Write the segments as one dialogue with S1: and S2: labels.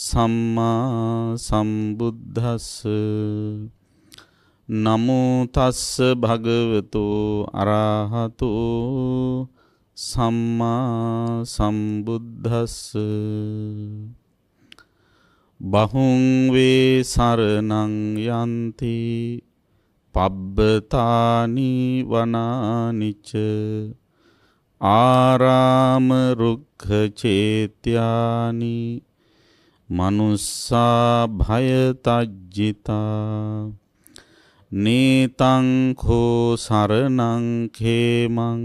S1: සම්මා සම්බුද්ධස්ස නමෝ තස්ස භගවතු අරහතු සම්මා සම්බුද්ධස්ස බහුං වේ සරණං යන්ති පබ්බතානි වනානිච ආරාම රුක්ඛ චේත්‍යානි මනුස්සා භයතජ්ජිතා නේතං කෝ සරණං khේමං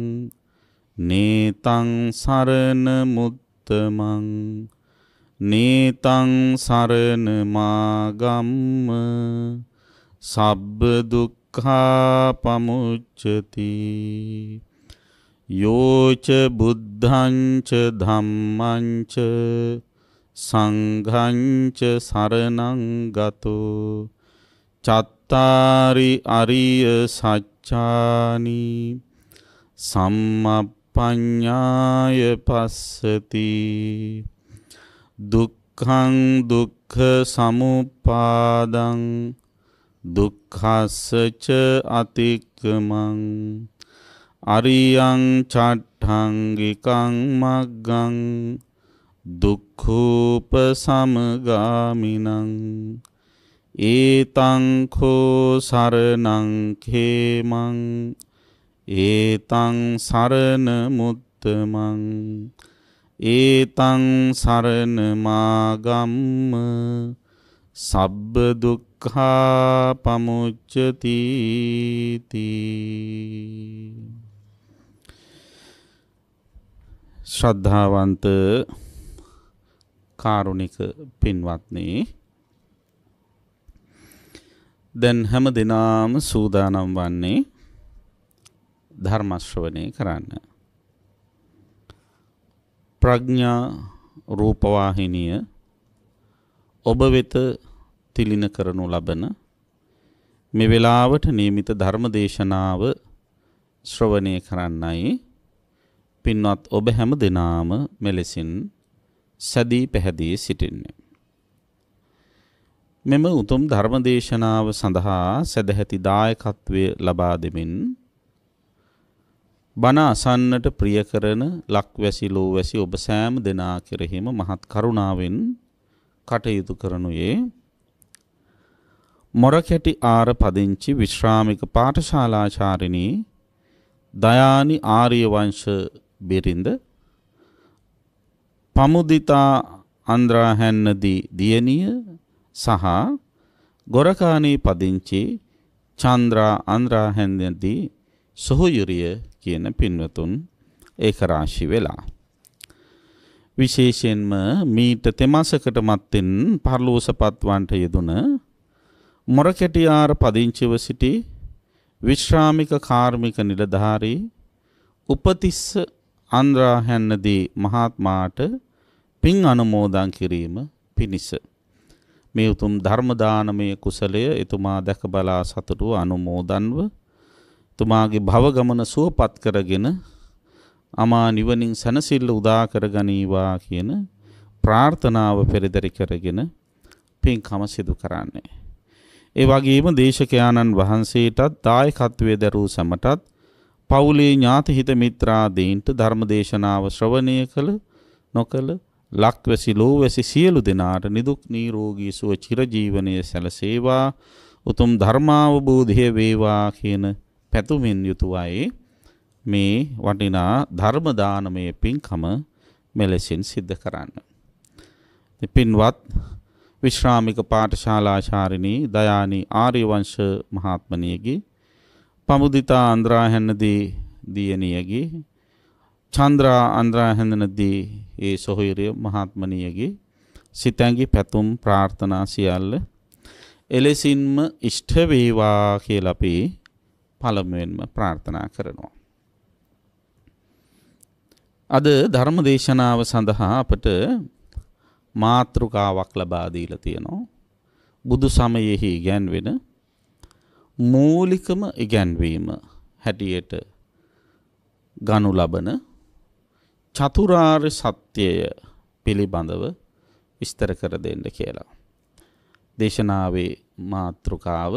S1: නේතං සරණ මුත්තමං නේතං සරණ මාගම්ම සබ්බ දුක්ඛා පමුච්චති යෝච බුද්ධං ච ධම්මං ච සංඝංච සරණං ගතෝ චත්තාරි අරිය සච්ඡානි සම්මප්පඤ්ඤාය පස්සති දුක්ඛං දුක්ඛ සමුපාදං දුක්ඛස්සච අතික්කමං අරියං චට්ඨංගිකං මග්ගං දුක් කූප සමගාමිනං ඒතංකෝ සරණංකේමං ඒතං සරණ මුත්තමං ඒතං සරණ මාගම්ම සබ්බ දුක්ඛා පමුච්චති ශ්‍රද්ධාවන්ත කාරුණික පින්වත්නේ දැන් හැම දිනාම සූදානම් වන්නේ ධර්ම ශ්‍රවණය කරන්න. ප්‍රඥා රූපවාහිනිය ඔබ වෙත තිලින කරනු ලබන මේ වෙලාවට નિયમિત ධර්ම දේශනාව ශ්‍රවණය කරන්නයි පින්වත් ඔබ හැම දිනාම මෙලෙසින් සැදී පැහැදී සිටින්නේ. මෙම උතුම් ධර්මදේශනාව සඳහා සැදැහැති දායකත්වය ලබා දෙමින් බණ අසන්නට ප්‍රිය කරන ලක්වැසි ලෝවැසි ඔබ සෑම දෙනා කෙරෙහිම මහත් කරුණාවෙන් කටයුතු කරනුයේ මොරකැටි ආර පදිංචි විශ්‍රාමික පාඨශාලාචාරිණී දයානි ආර්යවංශ බිරිඳ පමුදිතා අන්ද්‍රාහැන්නදී දියණිය සහ ගොරකාණී පදිංචි චන්ද්‍රා අන්ද්‍රාහැන්නදී සොහොයුරිය කියන පින්වතුන් ඒක රාශි වෙලා විශේෂයෙන්ම මීට තෙමසකට මත්තෙන් පරලෝසපත්වන්ට යෙදුන මොරකැටියාර පදිංචිව සිටි විශ්‍රාමික කාර්මික නිලධාරී උපතිස්ස අන්ද්‍රාහැන්නදී මහත්මාට පින් අනුමෝදන් කිරීම පිණිස මේ උතුම් ධර්ම දානමය කුසලය එතුමා දැක බලා සතුටු අනුමෝදන්ව එතුමාගේ භව ගමන සුවපත් කරගෙන අමා නිවනින් සනසිල්ල උදා කරගනීවා කියන ප්‍රාර්ථනාව පෙරදරි කරගෙන පින්කම සිදු කරන්නේ. ඒ වගේම දේශකයාණන් වහන්සේටත් දායකත්වයේ දරූ සමටත් පවුලේ ඥාති හිත මිත්‍රාදීන්ට ධර්ම දේශනාව ශ්‍රවණය කළ නොකළ ලක්වැසි ලෝවැසි සියලු දෙනාට නිදුක් නිරෝගී සුව චිරජීවනයේ සැලසේවා උතුම් ධර්මාවබෝධය වේවා කියන පැතුමින් යුතුවයි මේ වටිනා ධර්ම දානමය පින්කම මෙලෙසින් සිද්ධ කරන්න. පින්වත් විශ්‍රාමික පාඨශාලාචාරිණී දයානි ආර්යවංශ මහත්මණියගේ පමුදිතා අන්ද්‍රාහැන්නදී දියණියගේ චන්ද්‍රා අන්ද්‍රා හැඳනදී ඒ සොහොයුරිය මහත්මනියගේ සිතැඟි පැතුම් ප්‍රාර්ථනා සියල්ල එලෙසින්ම ඉෂ්ට වේවා කියලා අපි පළමුවෙන්ම ප්‍රාර්ථනා කරනවා. අද ධර්ම දේශනාව සඳහා අපට මාතෘකාවක් ලබා දීලා තියෙනවා. බුදු සමයෙහි ඉගැන්වෙන මූලිකම ඉගැන්වීම හැටියට ගනු ලබන චතුරාර්ය සත්‍යය පිළිබඳව විස්තර කර දෙන්න කියලා. දේශනාවේ මාතෘකාව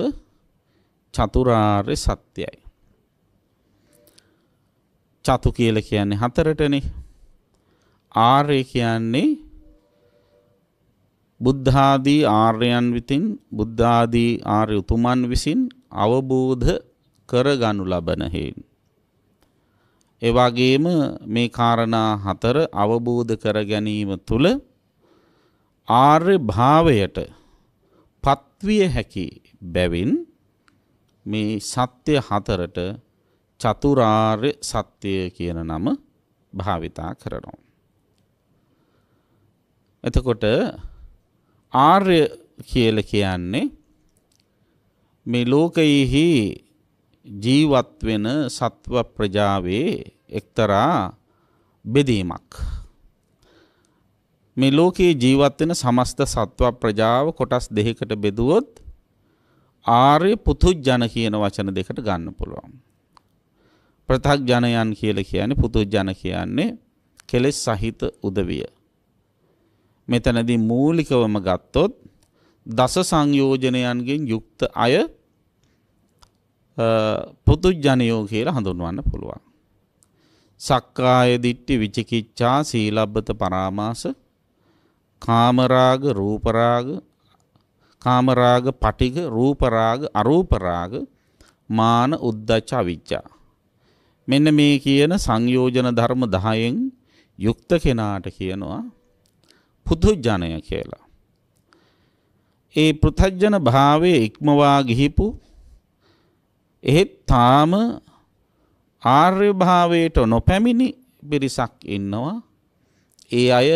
S1: චතුරාර්ය සත්‍යයි. චතු කියලා කියන්නේ හතරටනේ. ආර්ය කියන්නේ බුද්ධාදී ආර්යයන් විසින් බුද්ධාදී ආර්ය උතුමන් විසින් අවබෝධ කරගනු ලබන හේතු එවාගේම මේ කාරණා හතර අවබෝධ කර ගැනීම තුළ ආර්ය භාවයට පත්විය හැකි බැවින් මේ සත්‍ය හතරට චතුරාර්ය සත්‍ය කියන නම භාවිතා කරනවා. එතකොට ආර්ය කියල කියන්නේ මේ ලෝකයෙහි ජීවත් වෙන සත්ව ප්‍රජාවේ එක්තරා බෙදීමක්. මේ ලෝකයේ ජීවත් වෙන සමස්ත සත්ව ප්‍රජාව කොටස් දෙකකට බෙදුවොත් ආර්ය පුතුජන කියන වචන දෙකට ගන්න පුළුවන්. ප්‍රතග්ජනයන් කියලා කියන්නේ පුතුජන කියන්නේ කෙලෙස් සහිත උදවිය. මෙතනදී මූලිකවම ගත්තොත් දස සංයෝජනයන්ගෙන් යුක්ත අය පුදුජ්ජනයෝ කියලා හඳුන්වන්න පුළුවන්. සක්කාය දිට්ටි විචිකිච්ඡා සීලබ්බත පරාමාස කාමරාග රූපරාග කාමරාග පටිග රූපරාග අරූපරාග මාන උද්දච්ච අවිජ්ජා මෙන්න මේ කියන සංයෝජන ධර්ම 10න් යුක්ත කෙනාට කියනවා පුදුජනය කියලා. ඒ පෘථජන භාවයේ ඉක්මවා ගිහිපු එහෙත් තාම ආර්ය භාවයට නොපැමිණි පිරිසක් ඉන්නවා. ඒ අය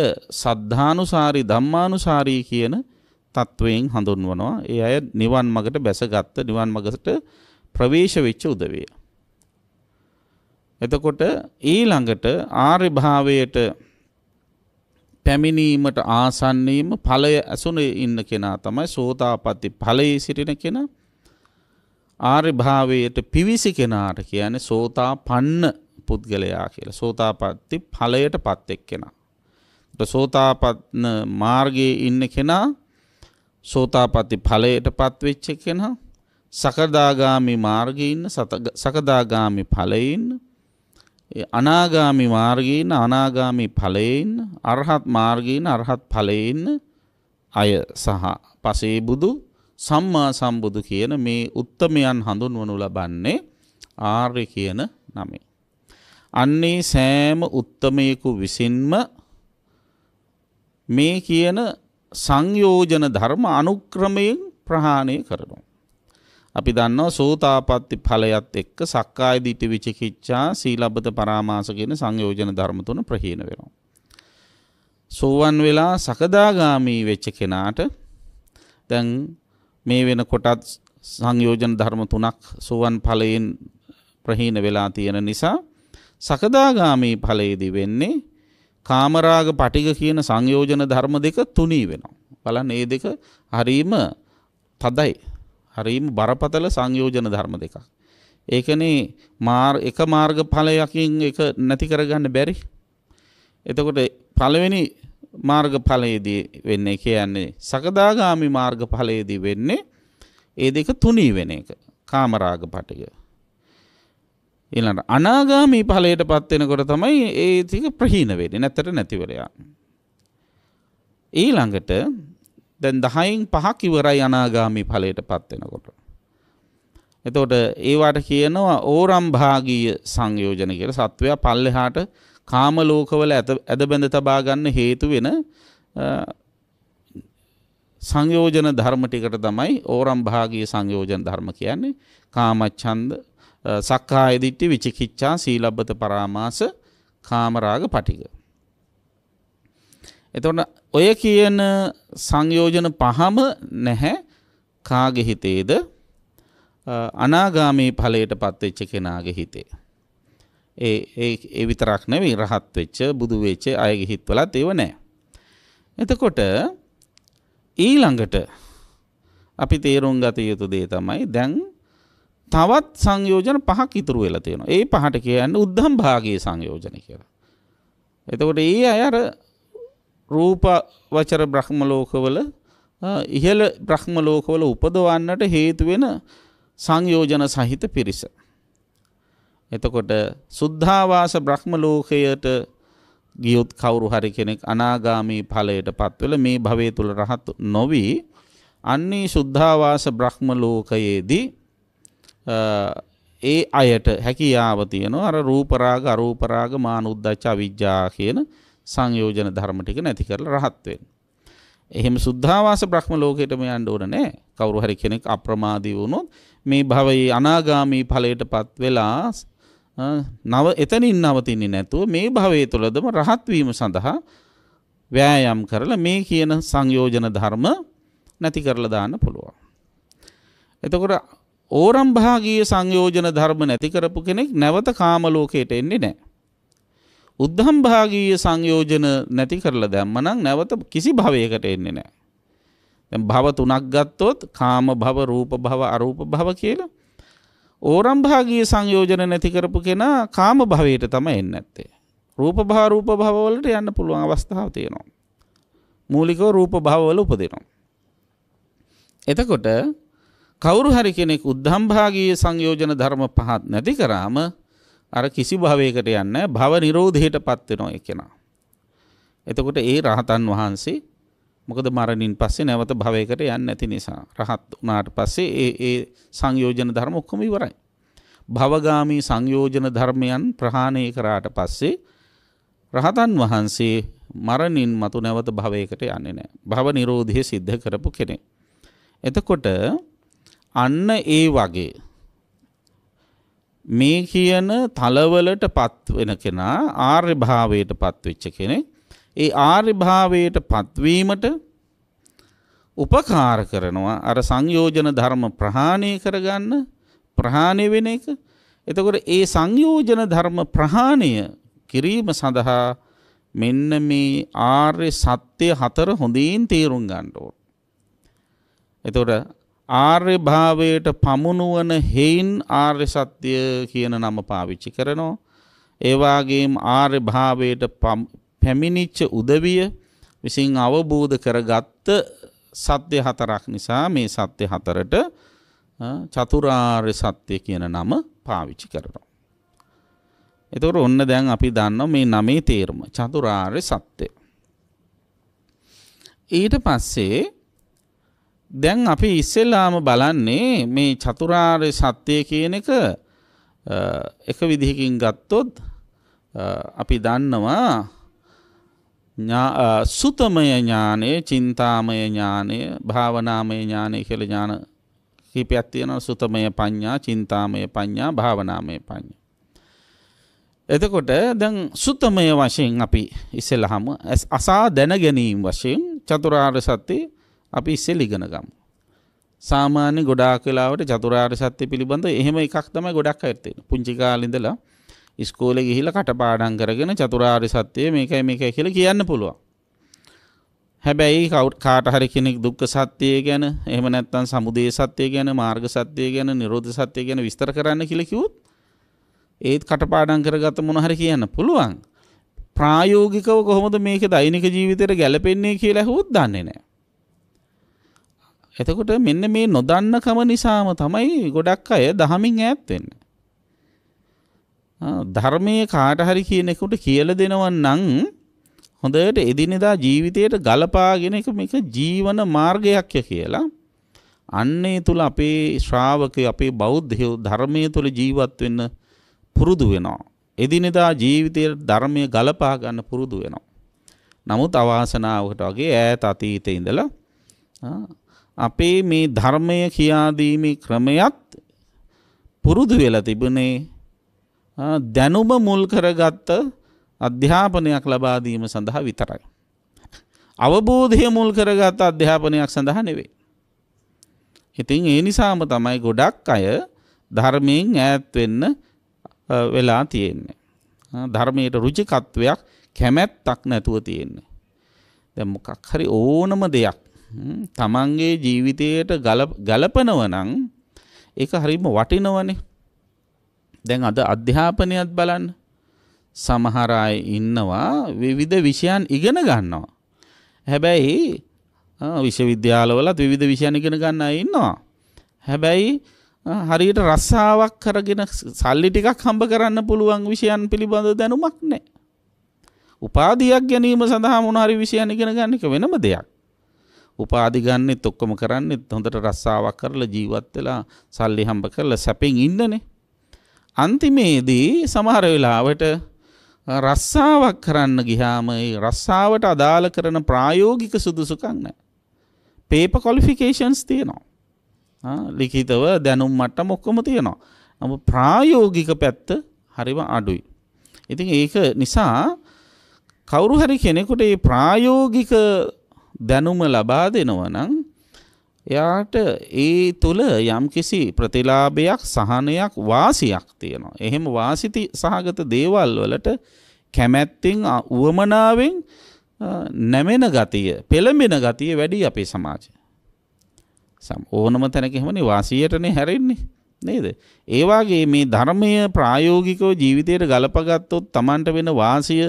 S1: සද්ධානුසාරි ධම්මානුසාරී කියන තත්වයෙන් හඳුන්වනවා. ඒ අය නිවන් මගට බැසගත්ත නිවන් මගට ප්‍රවේශ වෙච්ච උදවිය. එතකොට ඊළඟට ආර්ය භාවයට පැමිණීමට ආසන්නීම ඵලය ඇසුනේ ඉන්න කෙනා තමයි සෝතාපට්ටි ඵලයේ සිටින කෙනා. ආර්ය භාවයට පිවිසි කෙනාට කියන්නේ සෝතා පන්න පුද්ගලයා කියලා. සෝතාපට්ටි ඵලයට පත් එක්කෙනා. ඒතර සෝතාපන්න මාර්ගයේ ඉන්න කෙනා සෝතාපට්ටි ඵලයට පත් වෙච්ච කෙනා. සකදාගාමි මාර්ගයේ ඉන්න සකදාගාමි ඵලයේ ඉන්න. අනාගාමි මාර්ගයේ ඉන්න අනාගාමි ඵලයේ ඉන්න. අරහත් මාර්ගයේ ඉන්න අරහත් ඵලයේ ඉන්න අය සහ පසේ බුදු සම්මා සම්බුදු කියන මේ උත්තමයන් හඳුන්වනු ලබන්නේ ආර්ය කියන නමේ. අන්නේ සෑම උත්තමයෙකු විසින්ම මේ කියන සංයෝජන ධර්ම අනුක්‍රමයෙන් ප්‍රහාණය කරනවා. අපි දන්නවා සෝතාපට්ටි ඵලයත් එක්ක සක්කාය දිට්ඨි විචිකිච්ඡා සීලබ්බත පරාමාස කියන සංයෝජන ධර්ම තුන ප්‍රහීන වෙනවා. සෝවන් වෙලා සකදාගාමී වෙච්ච කෙනාට දැන් මේ වෙනකොටත් සංයෝජන ධර්ම තුනක් සෝවන් ඵලයෙන් ප්‍රහීන වෙලා තියෙන නිසා සකදාගාමී ඵලයේදී වෙන්නේ කාමරාග පටිග කියන සංයෝජන ධර්ම දෙක තුනී වෙනවා. බලන්න මේ දෙක හරීම තදයි. හරීම බරපතල සංයෝජන ධර්ම දෙකක්. ඒකනේ මාර් එක මාර්ග ඵලයකින් එක නැති කරගන්න බැරි. එතකොට පළවෙනි මාර්ගඵලයේදී වෙන්නේ කියන්නේ සකදාගාමි මාර්ගඵලයේදී වෙන්නේ ඒ දෙක තුනී වෙන එක කාමරාග පටික. ඊළඟට අනාගාමි ඵලයටපත් වෙනකොට තමයි ඒ ටික ප්‍රහීන වෙන්නේ නැතර නැතිවලයා. ඊළඟට දැන් 10න් 5ක් ඉවරයි අනාගාමි ඵලයටපත් වෙනකොට. එතකොට ඒවට කියනවා ඕරම් භාගීය සංයෝජන කියලා සත්වයා පල්ලෙහාට කාම ලෝකවල ඇද බැඳ තබා ගන්න හේතු වෙන සංයෝජන ධර්ම ටිකට තමයි ඕරම් භාගීය සංයෝජන ධර්ම කියන්නේ කාමච්ඡන්ද සක්කාය දිට්ඨි විචිකිච්ඡා සීලබ්බත පරාමාස කාමරාග පටික එතකොට ඔය කියන සංයෝජන පහම නැහැ කාගේ හිතේද අනාගාමී ඵලයට පත්වෙච්ච කෙනාගේ හිතේ ඒ ඒ විතරක් නෙවෙයි රහත් වෙච්ච බුදු වෙච්ච අයගේ හිතවලත් ඒව නැහැ. එතකොට ඊළඟට අපි තේරුම් ගත යුතු දේ තමයි දැන් තවත් සංයෝජන පහක් ඉතුරු වෙලා තියෙනවා. ඒ පහට කියන්නේ උද්ධම් භාගයේ සංයෝජන කියලා. එතකොට ඒ අය අර රූප වචර බ්‍රහ්ම ලෝකවල ඉහළ බ්‍රහ්ම ලෝකවල උපදවන්නට හේතු වෙන සංයෝජන සහිත පිරිස. එතකොට සුද්ධාවාස බ්‍රහ්ම ලෝකයට ගියොත් කවුරු හරි කෙනෙක් අනාගාමී ඵලයට පත්වල මේ භවයේ තුල රහත් නොවි අන්නේ සුද්ධාවාස බ්‍රහ්ම ලෝකයේදී ඒ අයට හැකියාව තියෙනවා අර රූප රාග අරූප රාග මාන උද්දච්ච අවිජ්ජා කියන සංයෝජන ධර්ම ටික නැති කරලා රහත් වෙන්න. එහෙම සුද්ධාවාස බ්‍රහ්ම ලෝකයටම යන්න ඕන නෑ. කවුරු හරි කෙනෙක් අප්‍රමාදී වුණොත් මේ භවයේ අනාගාමී ඵලයටපත් වෙලා නව එතනින් නවතින්නේ නැතුව මේ භවයේ තුලදම රහත්වීම සඳහා ව්‍යායාම් කරලා මේ කියන සංයෝජන ධර්ම නැති කරලා දාන්න පුළුවන්. එතකොට ඕරම් භාගීය සංයෝජන ධර්ම නැති කරපු කෙනෙක් නැවත කාම ලෝකයට එන්නේ නැහැ. උද්ධම් භාගීය සංයෝජන නැති කරලා දැම්මනම් නැවත කිසි භවයකට එන්නේ නැහැ. දැන් භව තුනක් ගත්තොත් කාම භව, රූප භව, අරූප භව කියලා ඕරම්භාගී සංයෝජන නැති කරපු කෙනා කාම භවයට තමයි එන්නේ නැත්තේ. රූප භව රූප භවවලට යන්න පුළුවන් අවස්ථාවක් තියෙනවා. මූලිකව රූප භවවල උපදිනවා. එතකොට කවුරු හරි කෙනෙක් උද්ධම් භාගී සංයෝජන ධර්ම පහත් නැති කරාම අර කිසි භවයකට යන්නේ භව නිරෝධයටපත් වෙනවා ඒ කෙනා. එතකොට ඒ රහතන් වහන්සේ මොකද මරණින් පස්සේ නැවත භවයකට යන්නේ නැති නිසා රහත් වුණාට පස්සේ ඒ ඒ සංයෝජන ධර්ම ඔක්කොම ඉවරයි. භවගාමී සංයෝජන ධර්මයන් ප්‍රහාණය කරාට පස්සේ රහතන් වහන්සේ මරණින් මතු නැවත භවයකට යන්නේ නැහැ. භව නිරෝධය સિદ્ધ කරපු කෙනෙක්. එතකොට අන්න ඒ වගේ මේ කියන තලවලටපත් වෙන කෙනා ආර්ය භාවයටපත් වෙච්ච කෙනෙක් ඒ ආර්යභාවයට පත්වීමට උපකාර කරනවා අර සංයෝජන ධර්ම ප්‍රහාණය කරගන්න ප්‍රහාණය වෙන එක එතකොට ඒ සංයෝජන ධර්ම ප්‍රහාණය කිරීම සඳහා මෙන්න මේ ආර්ය සත්‍ය හතර හොඳින් තේරුම් ගන්න ඕන. එතකොට ආර්ය භාවයට පමුණුවන හේයින් ආර්ය සත්‍ය කියන නම පාවිච්චි කරනවා. ඒ වගේම ආර්ය භාවයට පැමිණිච්ච උදවිය විසින් අවබෝධ කරගත්ත සත්‍ය හතරක් නිසා මේ සත්‍ය හතරට චතුරාර්ය සත්‍ය කියන නම පාවිච්චි කරනවා. එතකොට ඔන්න දැන් අපි දන්නවා මේ නමේ තේරුම චතුරාර්ය සත්‍ය. ඊට පස්සේ දැන් අපි ඉස්සෙල්ලාම බලන්නේ මේ චතුරාර්ය සත්‍ය කියන එක එක විදිහකින් ගත්තොත් අපි දන්නවා සුතමය ඥානය චින්තාමය ඥානය භාවනාමය ඥානය කෙළ ඥාන කිපයක් තියෙන සුතමය පඤ්ඥා චින්තාමය පඤ්ඥා භාවනාමය පඤ්ඥ. එතකොට දැන් සුතමය වශයෙන් අපි ඉස්සෙල්ලහම අසා දැනගැනීම් වශයෙන් චතුරාර් සත්‍යය අපි ඉස්සෙල් ඉගෙනගම්. සාමාන්‍ය ගොඩා කලාවට චතුරාර් සත්‍යය පිළිබඳ එහෙම එකක් තමයි ගොඩක් ඇත්තේ පුංචිකාලිඳලා ඉස්කෝලෙ ගිහිල්ලා කටපාඩම් කරගෙන චතුරාර්ය සත්‍යය මේකයි මේකයි කියලා කියන්න පුළුවන්. හැබැයි කවුරු කාට හරි කෙනෙක් දුක්ඛ සත්‍යය ගැන එහෙම නැත්නම් සමුදය සත්‍යය ගැන මාර්ග සත්‍යය ගැන නිරෝධ සත්‍යය ගැන විස්තර කරන්න කියලා කිව්වොත් ඒත් කටපාඩම් කරගත මොන හරි කියන්න පුළුවන්. ප්‍රායෝගිකව කොහොමද මේක දෛනික ජීවිතයට ගැලපෙන්නේ කියලා ඇහුවොත් දන්නේ නැහැ. එතකොට මෙන්න මේ නොදන්නකම නිසාම තමයි ගොඩක් අය දහමින් ඈත් වෙන්නේ. ධර්මයේ කාට හරි කියනකොට කියලා දෙනවන් නම් හොඳට එදිනෙදා ජීවිතයට ගලපාගෙන එක මේක ජීවන මාර්ගයක් කියලා අන්නේ තුල අපේ ශ්‍රාවකය අපේ බෞද්ධය ධර්මයේ තුල ජීවත් වෙන්න පුරුදු වෙනවා. එදිනෙදා ජීවිතයේ ධර්මයේ ගලපා ගන්න පුරුදු වෙනවා. නමුත් අවාසනාවකට වගේ ඈත අතීතේ ඉඳලා අපේ මේ ධර්මය කියා දීමේ ක්‍රමයක් පුරුදු වෙලා තිබුණේ දැනුම මුල් කරගත්ත අධ්‍යාපනයක් ලබා දීම සඳහා විතරයි. අවබෝධය මුල් කරගත් අධ්‍යාපනයක් සඳහා නෙවෙයි. ඉතින් ඒ නිසාම තමයි ගොඩක් අය ධර්මයෙන් ඈත් වෙන්න වෙලා තියෙන්නේ. ධර්මයට රුචිකත්වයක් කැමැත්තක් නැතුව තියෙන්නේ. දැන් මොකක් හරි ඕනම දෙයක් තමන්ගේ ජීවිතයට ගලපනව නම් ඒක හරිම වටිනවනේ. දැන් අද අධ්‍යාපනයත් බලන්න සමහර අය ඉන්නවා විවිධ විෂයන් ඉගෙන ගන්නවා. හැබැයි විශ්වවිද්‍යාලවලත් විවිධ විෂයන් ඉගෙන ගන්න අය ඉන්නවා. හැබැයි හරියට රස්සාවක් කරගෙන සල්ලි ටිකක් හම්බ කරන්න පුළුවන් විෂයන් පිළිබඳ දැනුමක් නැහැ. උපාධියක් ගැනීම සඳහා මොන හරි විෂයන් ඉගෙන ගන්න එක වෙනම දෙයක්. උපාධි ගන්නෙත් ඔක්කොම කරන්නෙත් හොඳට රස්සාවක් කරලා ජීවත් වෙලා සල්ලි හම්බ කරලා සැපෙන් ඉන්නනේ. අන්තිමේදී සමහර වෙලාවට රස්සාවක් කරන්න ගිහාම රස්සාවට අදාළ කරන ප්‍රායෝගික සුදුසුකම් නැහැ. පේපර් ක්වොලිෆිකේෂන්ස් තියෙනවා. ලිඛිතව දැනුම් මට්ටම ඔක්කොම තියෙනවා. නමුත් ප්‍රායෝගික පැත්ත හරිම අඩුයි. ඉතින් ඒක නිසා කවුරු හරි කෙනෙකුට මේ ප්‍රායෝගික දැනුම ලබා දෙනවා නම් එයාට ඒ තුළ යම්කිසි ප්‍රතිලාභයක් සහනයක් වාසියක් තියෙනවා. එහෙම වාසිති සහගත දේවල් වලට කැමැත්තෙන් උවමනාවෙන් නැමෙන ගතිය, පෙළඹෙන ගතිය වැඩි අපේ සමාජය. ඕනම තැනක එහෙමනේ වාසියටනේ හැරෙන්නේ. නේද? ඒ වාගේ මේ ධර්මය ප්‍රායෝගිකව ජීවිතයට ගලපගත්තොත් Tamanට වෙන වාසිය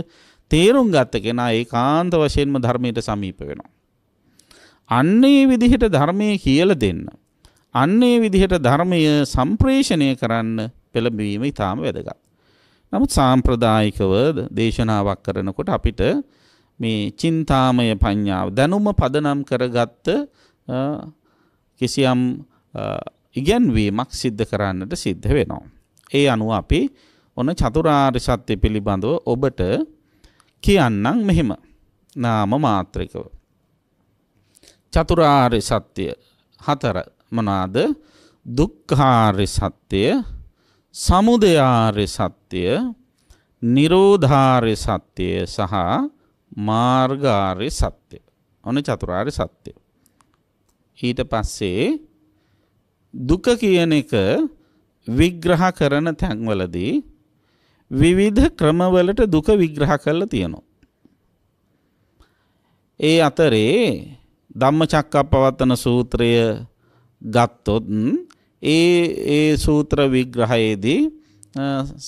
S1: තේරුම් ගත්ත කෙනා ඒකාන්ත වශයෙන්ම ධර්මයට සමීප වෙනවා. අන්නේ විදිහට ධර්මය කියල දෙන්න. අන්නේ විදිහට ධර්මය සම්ප්‍රේෂණය කරන්න පෙළඹවීම ඉතාම වැදගත්. නමුත් සාම්ප්‍රදායිකව දේශනාවක් කරනකොට අපිට මේ චින්තාමය පඤ්ඥාව දැනුම පදනම් කරගත්ත කිසියම් ඉගැන්වීමක් සිද්ධ කරන්නට සිද්ධ වෙනවා. ඒ අනුව අපි ඔන චතුරාර් සත්‍යය පිළිබඳව ඔබට කියන්නම් මෙහෙම නාම මාත්‍රිකව. චතුරාර්ය සත්‍ය හතර මොනාද දුක්ඛාර්ය සත්‍ය සමුදයාර්ය සත්‍ය නිරෝධාර්ය සත්‍ය සහ මාර්ගාර්ය සත්‍ය ඔන්න චතුරාර්ය සත්‍ය ඊට පස්සේ දුක කියන එක විග්‍රහ කරන තැන්වලදී විවිධ ක්‍රමවලට දුක විග්‍රහ කරලා තියෙනවා ඒ අතරේ ධම්මචක්කප්පවත්තන සූත්‍රය ගත්තොත් ඒ ඒ සූත්‍ර විග්‍රහයේදී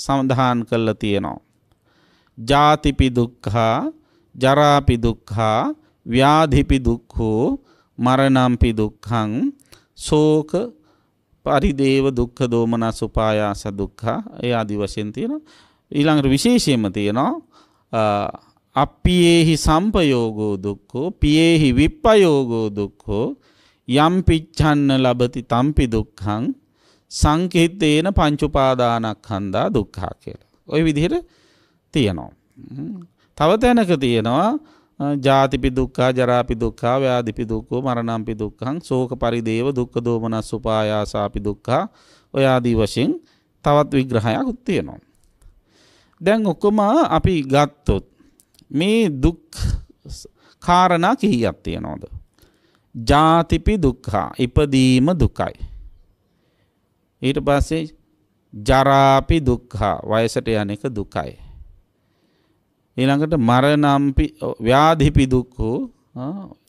S1: සඳහන් කරලා තියෙනවා. ජාතිපි දුක්ඛා, ජරාපි දුක්ඛා, ව්‍යාධිපි දුක්ඛෝ, මරණම්පි දුක්ඛං, ශෝක පරිදේව දුක්ඛ දෝමනස් උපායාස දුක්ඛ ඒ ආදි වශයෙන් තියෙනවා. ඊළඟට විශේෂයෙන්ම තියෙනවා අප්පියේහි සම්පයෝගෝ දුක්ඛෝ පියේහි විප්පයෝගෝ දුක්ඛෝ යම් පිච්ඡන්න ලබති තම්පි දුක්ඛං සංකේතේන පංච උපාදානස්කන්ධා දුක්ඛා කියලා. ওই විදිහට තියෙනවා. තව තැනක තියෙනවා ජාතිපි දුක්ඛා ජරාපි දුක්ඛා ව්‍යාධිපි දුක්ඛෝ මරණම්පි දුක්ඛං ශෝක පරිදේව දුක්ඛ දෝමනස් උපායාසාපි දුක්ඛා ඔය ආදී වශයෙන් තවත් විග්‍රහයක් තියෙනවා. දැන් ඔක්කොම අපි ගත්තොත් මේ දුක් කාරණා කිහියක් තියනෝද. ජාතිපි දුක්හා ඉපදීම දුකයි. ඊට පස්සේ ජරාපි දුක්හා වයසට යන එක දුකයි. ඊළඟට මරනම්පි ව්‍යාධිපි දුක්හෝ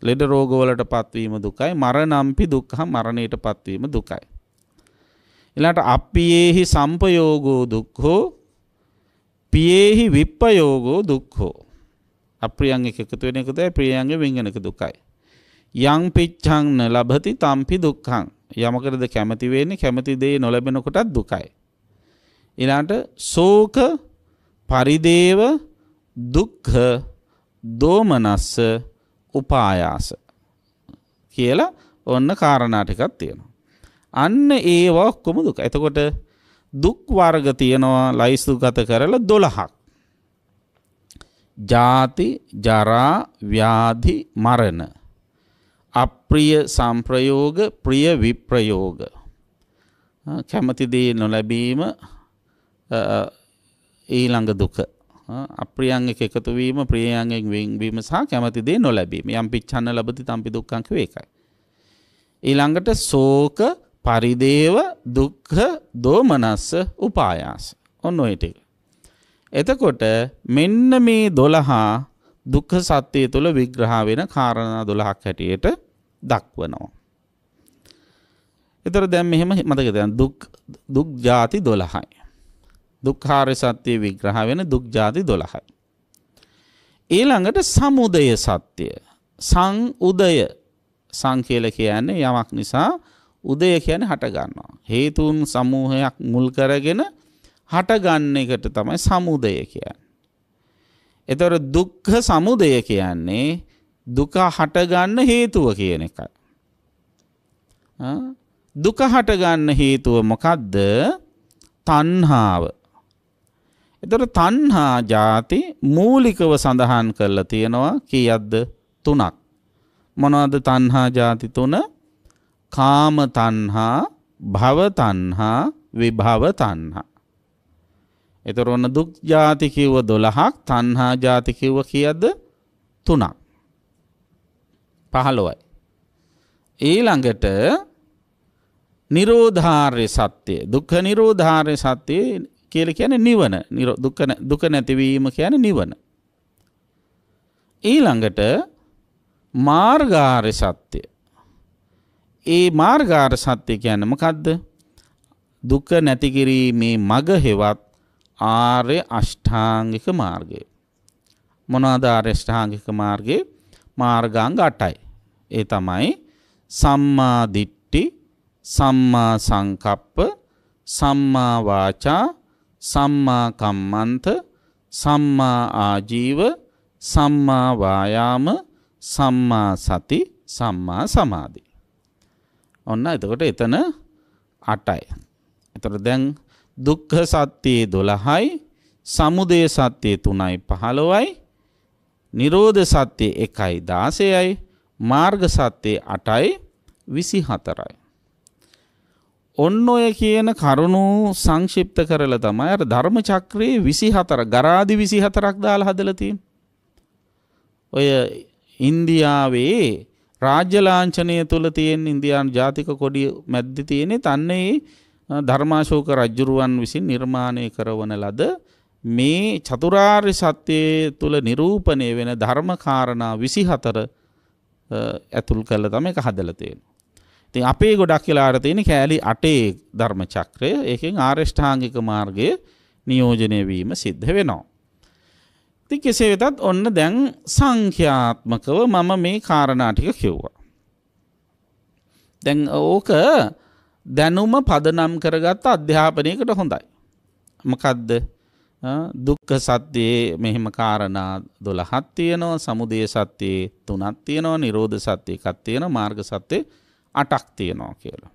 S1: ලෙඩ රෝගවලට පත්වීම දුකයි මරනම්පි දුක්හ මරණයට පත්වීම දුකයි. එලාට අපියේහි සම්පයෝගෝ දුක්හෝ පියෙහි විප්පයෝගෝ දුක්හෝ. අප්‍රියන් එක එකතු වෙන එක දුකයි ප්‍රියයන්ගේ වෙන් වෙන එක දුකයි. යං පිච්ඡං න ලබති තම්පි දුක්ඛං. යමකටද කැමති වෙන්නේ කැමති දේ නොලැබෙන කොටත් දුකයි. ඊළාට ශෝක පරිදේව දුක්ඛ දෝමනස්ස උපායාස කියලා ඔන්න කාරණා ටිකක් තියෙනවා. අන්න ඒවා ඔක්කොම දුක. එතකොට දුක් වර්ග තියෙනවා ලයිස්තුගත කරලා 12ක්. ජාති ජරා ව්‍යාධි මරණ අප්‍රිය සම්ප්‍රයෝග ප්‍රිය විප්‍රයෝග කැමති දේ නොලැබීම ඊළඟ දුක අප්‍රියන් එක එකතු වීම ප්‍රියයන්ගෙන් වෙන්වීම සහ කැමති දේ නොලැබීම යම් පිච්ඡන්න ලබති තම්පි දුක්ඛං කිය ඒකයි ඊළඟට ශෝක පරිදේව දුක්ඛ දෝමනස්ස උපායාස ඔන්න ඔය ටික එතකොට මෙන්න මේ 12 දුක්ඛ සත්‍ය තුළ විග්‍රහ වෙන කාරණා 12ක් හැටියට දක්වනවා. ඒතර දැන් මෙහෙම මතක තියාගන්න දුක් දුක් ಜಾති 12යි. දුක්ඛාර සත්‍ය විග්‍රහ වෙන දුක් ಜಾති 12යි. ඊළඟට සමුදය සත්‍ය සං උදය සං කියලා කියන්නේ යමක් නිසා උදය කියන්නේ හට ගන්නවා. හේතුන් සමූහයක් මුල් කරගෙන හටගන්න එකට තමයි සමුදය කියන්නේ. එතකොට දුක්ඛ සමුදය කියන්නේ දුක හටගන්න හේතුව කියන එකයි. දුක හටගන්න හේතුව මොකද්ද? තණ්හාව. එතකොට තණ්හා ಜಾති මූලිකව සඳහන් කරලා තියෙනවා කීයක්ද? තුනක්. මොනවද තණ්හා ಜಾති තුන? කාම තණ්හා, භව තණ්හා, විභව තණ්හා. එතකොට ඔන්න දුක් ජාති කිව්ව 12ක්, තණ්හා ජාති කිව්ව කීයද? 3ක්. 15යි. ඊළඟට නිරෝධාර්ය සත්‍ය දුක්ඛ නිරෝධාර්ය සත්‍ය කියලා කියන්නේ නිවන දුක්ඛ දුක නැතිවීම කියන්නේ නිවන ඊළඟට මාර්ගාර්ය සත්‍ය ඒ මාර්ගාර්ය සත්‍ය කියන්නේ මොකද්ද දුක නැති කිරීමේ මග හෙවත් ආර්ය අෂ්ඨාංගික මාර්ගය. මොනවාද ආර්ය අෂ්ඨාංගික මාර්ගයේ මාර්ගාංග 8යි. ඒ තමයි සම්මා දිට්ඨි, සම්මා සංකප්ප, සම්මා වාචා, සම්මා කම්මන්ත, සම්මා ආජීව, සම්මා වායාම, සම්මා සති, සම්මා සමාධි. ඔන්න එතකොට එතන 8යි. එතකොට දැන් දුක්ඛ සත්‍යයේ 12යි සමුදය සත්‍යයේ 3යි 15යි නිරෝධ සත්‍යයේ 1යි 16යි මාර්ග සත්‍යයේ 8යි 24යි ඔන්න ඔය කියන කරුණු සංක්ෂිප්ත කරලා තමයි අර ධර්ම චක්‍රයේ 24 ගරාදි 24ක් දාලා හදලා තියෙන්නේ. ඔය ඉන්දියාවේ රාජ්‍ය ලාංඡනය තුල තියෙන ඉන්දියානු ජාතික කොඩිය මැද්දේ තියෙන තන්නේ ධර්මාශෝක රජ්ජුරුවන් විසින් නිර්මාණය කරවන ලද මේ චතුරාර්ය සත්‍යයේ තුල නිරූපණය වෙන ධර්මකාරණා 24 ඇතුල් කරලා තමයි එක හදලා තියෙන්නේ. ඉතින් අපේ ගොඩක් වෙලාට තියෙන කෑලි 8 ධර්ම චක්‍රය. ඒකෙන් ආරෂ්ඨාංගික මාර්ගයේ නියෝජනය වීම සිද්ධ වෙනවා. ඉතින් කෙසේ වෙතත් ඔන්න දැන් සංඛ්‍යාත්මකව මම මේ කාරණා ටික කිව්වා. දැන් ඕක දැනුම පදනම් කරගත්ත අධ්‍යාපනයකට හොඳයි. මකදද දුක්ක සත්‍යයේ මෙහෙම කාරණා දොළහත් තියනවා සමුදේ සත්‍යයේ තුනත් තියනවා නිරෝධ සත්‍යය එකත් තියෙන මාර්ග සත්‍යය අටක් තියනවා කියලා.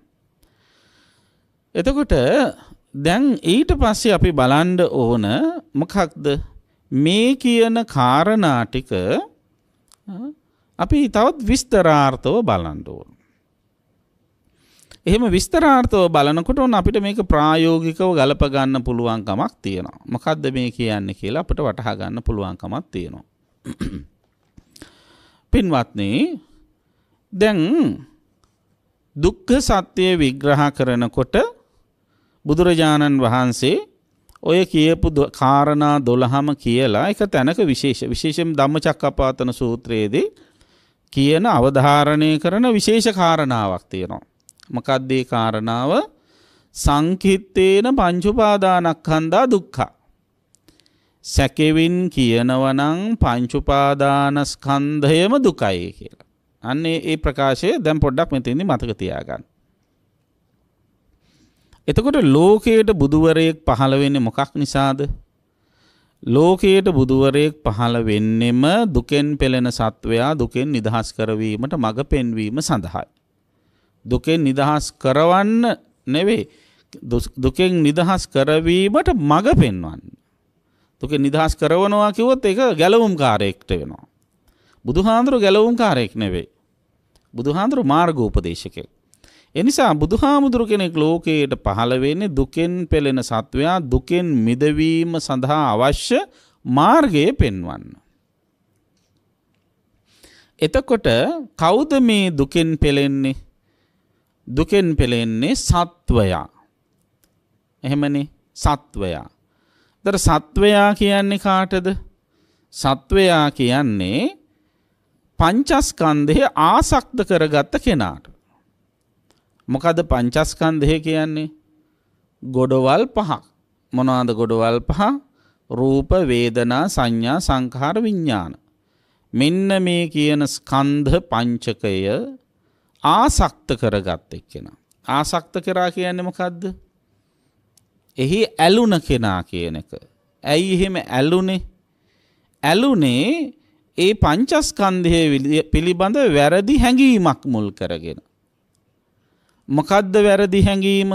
S1: එතකොට දැන් ඊට පස්සේ අපි බලන්ඩ ඕන මොකක්ද මේ කියන කාරණා ටික අපි තවත් විස්තරාර්ථව බලන්ඩ ඕන. එහෙම විස්තරාර්ථව බලනකොට ඔන්න අපිට මේක ප්‍රායෝගිකව ගලප ගන්න පුළුවන් කමක් තියෙනවා. මොකද්ද මේ කියන්නේ කියලා අපිට වටහා ගන්න පුළුවන් කමක් තියෙනවා. පින්වත්නි දැන් දුක්ඛ සත්‍ය විග්‍රහ කරනකොට බුදුරජාණන් වහන්සේ ඔය කියපු කාරණා 12ම කියලා එක තැනක විශේෂ විශේෂයෙන් ධම්මචක්කපාතන සූත්‍රයේදී කියන අවධාරණය කරන විශේෂ කාරණාවක් තියෙනවා. මොකද්දේ කාරණාව සංකිත්තේන පංචුපාදානක්හන්දා දුක්ඛා. සැකෙවින් කියනවනං පංචුපාදානස්කන්ධයම දුකයි කියලා. අන්නේ ඒ ප්‍රකාශය දැම් පොඩ්ඩක් මෙතිදි මතක තියාගන්න. එතකොට ලෝකයට බුදුවරයෙක් පහළ වෙන්නේ මොකක් නිසාද? ලෝකයට බුදුවරයෙක් පහළ වෙන්නෙම දුකෙන් පෙළෙන සත්වයා දුකෙන් නිදහස් කරවීමට මඟ පෙන්වීම සඳහායි. දුකෙන් නිදහස් කරවන්න නෙවෙයි දුකෙන් නිදහස් කරවීමට මඟ පෙන්වන්න. දුකෙන් නිදහස් කරවනවා කිව්වොත් ඒක ගැලවුම් කාරයෙක්ට වෙනවා. බුදුහාඳුරු ගැලවුම් කාරයෙක් නෙවෙයි. බුදුහාඳුරු මාර්ගෝපදේශකයෙක්. එනිසා බුදුහාමුදුරු කෙනෙක් ලෝකයට පහළ වෙන්නේ දුකෙන් පෙළෙන සත්වයා දුකෙන් මිදවීම සඳහා අවශ්‍ය මාර්ගය පෙන්වන්න. එතකොට කවුද මේ දුකෙන් පෙළෙන්නේ? දුකෙන් පෙළෙන්නේ සත්වයා. එහෙමනේ සත්වයා. දර සත්වයා කියන්නේ කාටද? සත්වයා කියන්නේ පංචස්කන්ධය ආසක්ත කරගත්ත කෙනාට. මොකද පංචස්කන්ධය කියන්නේ ගොඩවල් පහක්. මොනවාද ගොඩවල් පහ? රූප, වේදනා, සංඥා, සංඛාර, විඥාන. මෙන්න මේ කියන ස්කන්ධ පංචකය ආසක්ත කරගත් එක්කෙනා. ආසක්ත කරා කියන්නේ මොකද්ද? එහි ඇලුන කෙනා කියන එක. ඇයි එහෙම ඇලුනේ? ඇලුනේ ඒ පංචස්කන්ධය පිළිබඳ වැරදි හැඟීමක් මුල් කරගෙන. මොකද්ද වැරදි හැඟීම?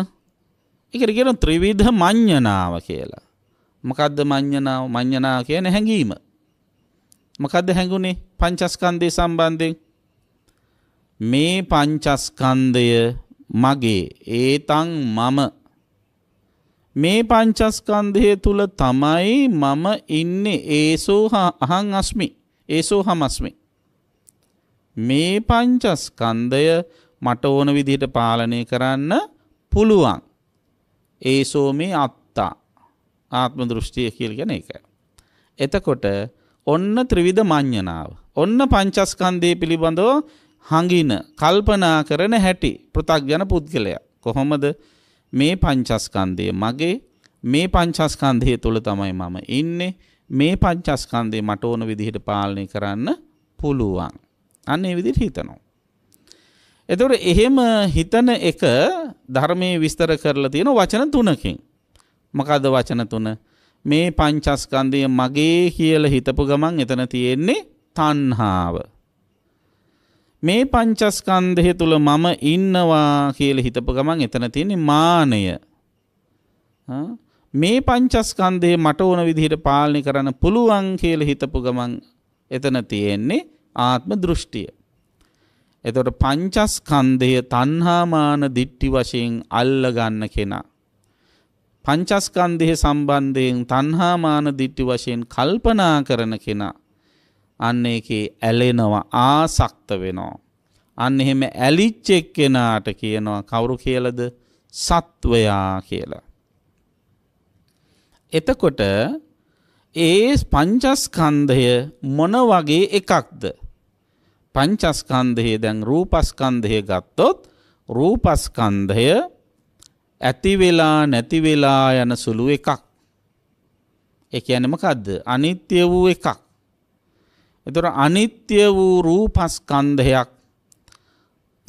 S1: ඒකට කියන ත්‍රිවිධ මඤ්ඤණාව කියලා. මොකද්ද මඤ්ඤණාව? මඤ්ඤණාව කියන්නේ හැඟීම. මොකද්ද හැඟුනේ? පංචස්කන්ධය සම්බන්ධයෙන් මේ පංචස්කන්ධය මගේ ඒතං මම මේ පංචස්කන්ධය තුල තමයි මම ඉන්නේ ඒසෝ අහං අස්මි ඒසෝ හමස්මි මේ පංචස්කන්ධය මට ඕන විදිහට පාලනය කරන්න පුළුවන් ඒසෝ මේ අත්තා ආත්ම දෘෂ්ටිය කියලා කියන එක එතකොට ඔන්න ත්‍රිවිධ මඤ්ඤණාව ඔන්න පංචස්කන්ධය පිළිබඳව හඟින කල්පනා කරන හැටි පෘථග්ජන පුද්ගලයා කොහොමද මේ පංචස්කන්ධය මගේ මේ පංචස්කන්ධය තුල තමයි මම ඉන්නේ මේ පංචස්කන්ධය මට ඕන විදිහට පාලනය කරන්න පුළුවන් අන්න ඒ විදිහට හිතනවා එතකොට එහෙම හිතන එක ධර්මයේ විස්තර කරලා තියෙන වචන තුනකින් මොකද වචන තුන මේ පංචස්කන්ධය මගේ කියලා හිතපු ගමන් එතන තියෙන්නේ තණ්හාව මේ පංචස්කන්ධය තුල මම ඉන්නවා කියලා හිතපු ගමන් එතන තියෙන මානය මේ පංචස්කන්ධය මට ඕන විදිහට පාලනය කරන්න පුළුවන් කියලා හිතපු ගමන් එතන තියෙන්නේ ආත්ම දෘෂ්ටිය. එතකොට පංචස්කන්ධය තණ්හා මාන දිට්ටි වශයෙන් අල්ල ගන්න කෙනා පංචස්කන්ධය සම්බන්ධයෙන් තණ්හාමාන දිට්ටි වශයෙන් කල්පනා කරන කෙනා අන්න එකේ ඇලෙනවා ආසක්ත වෙනවා. අන්න එහෙම ඇලිච්ච එක්කෙනාට කියනවා කවුරු කියලද සත්වයා කියලා. එතකොට ඒ පංචස්කන්ධය මොන වගේ එකක්ද? පංචස්කන්ධයේ දැන් රූපස්කන්ධය ගත්තොත් රූපස්කන්ධය ඇති වෙලා නැති වෙලා යන සුළු එකක්. ඒ කියන්නේ මොකද්ද? අනිත්‍ය වූ එකක්. එතොට අනිත්‍ය වූ රූපස්කන්ධයක්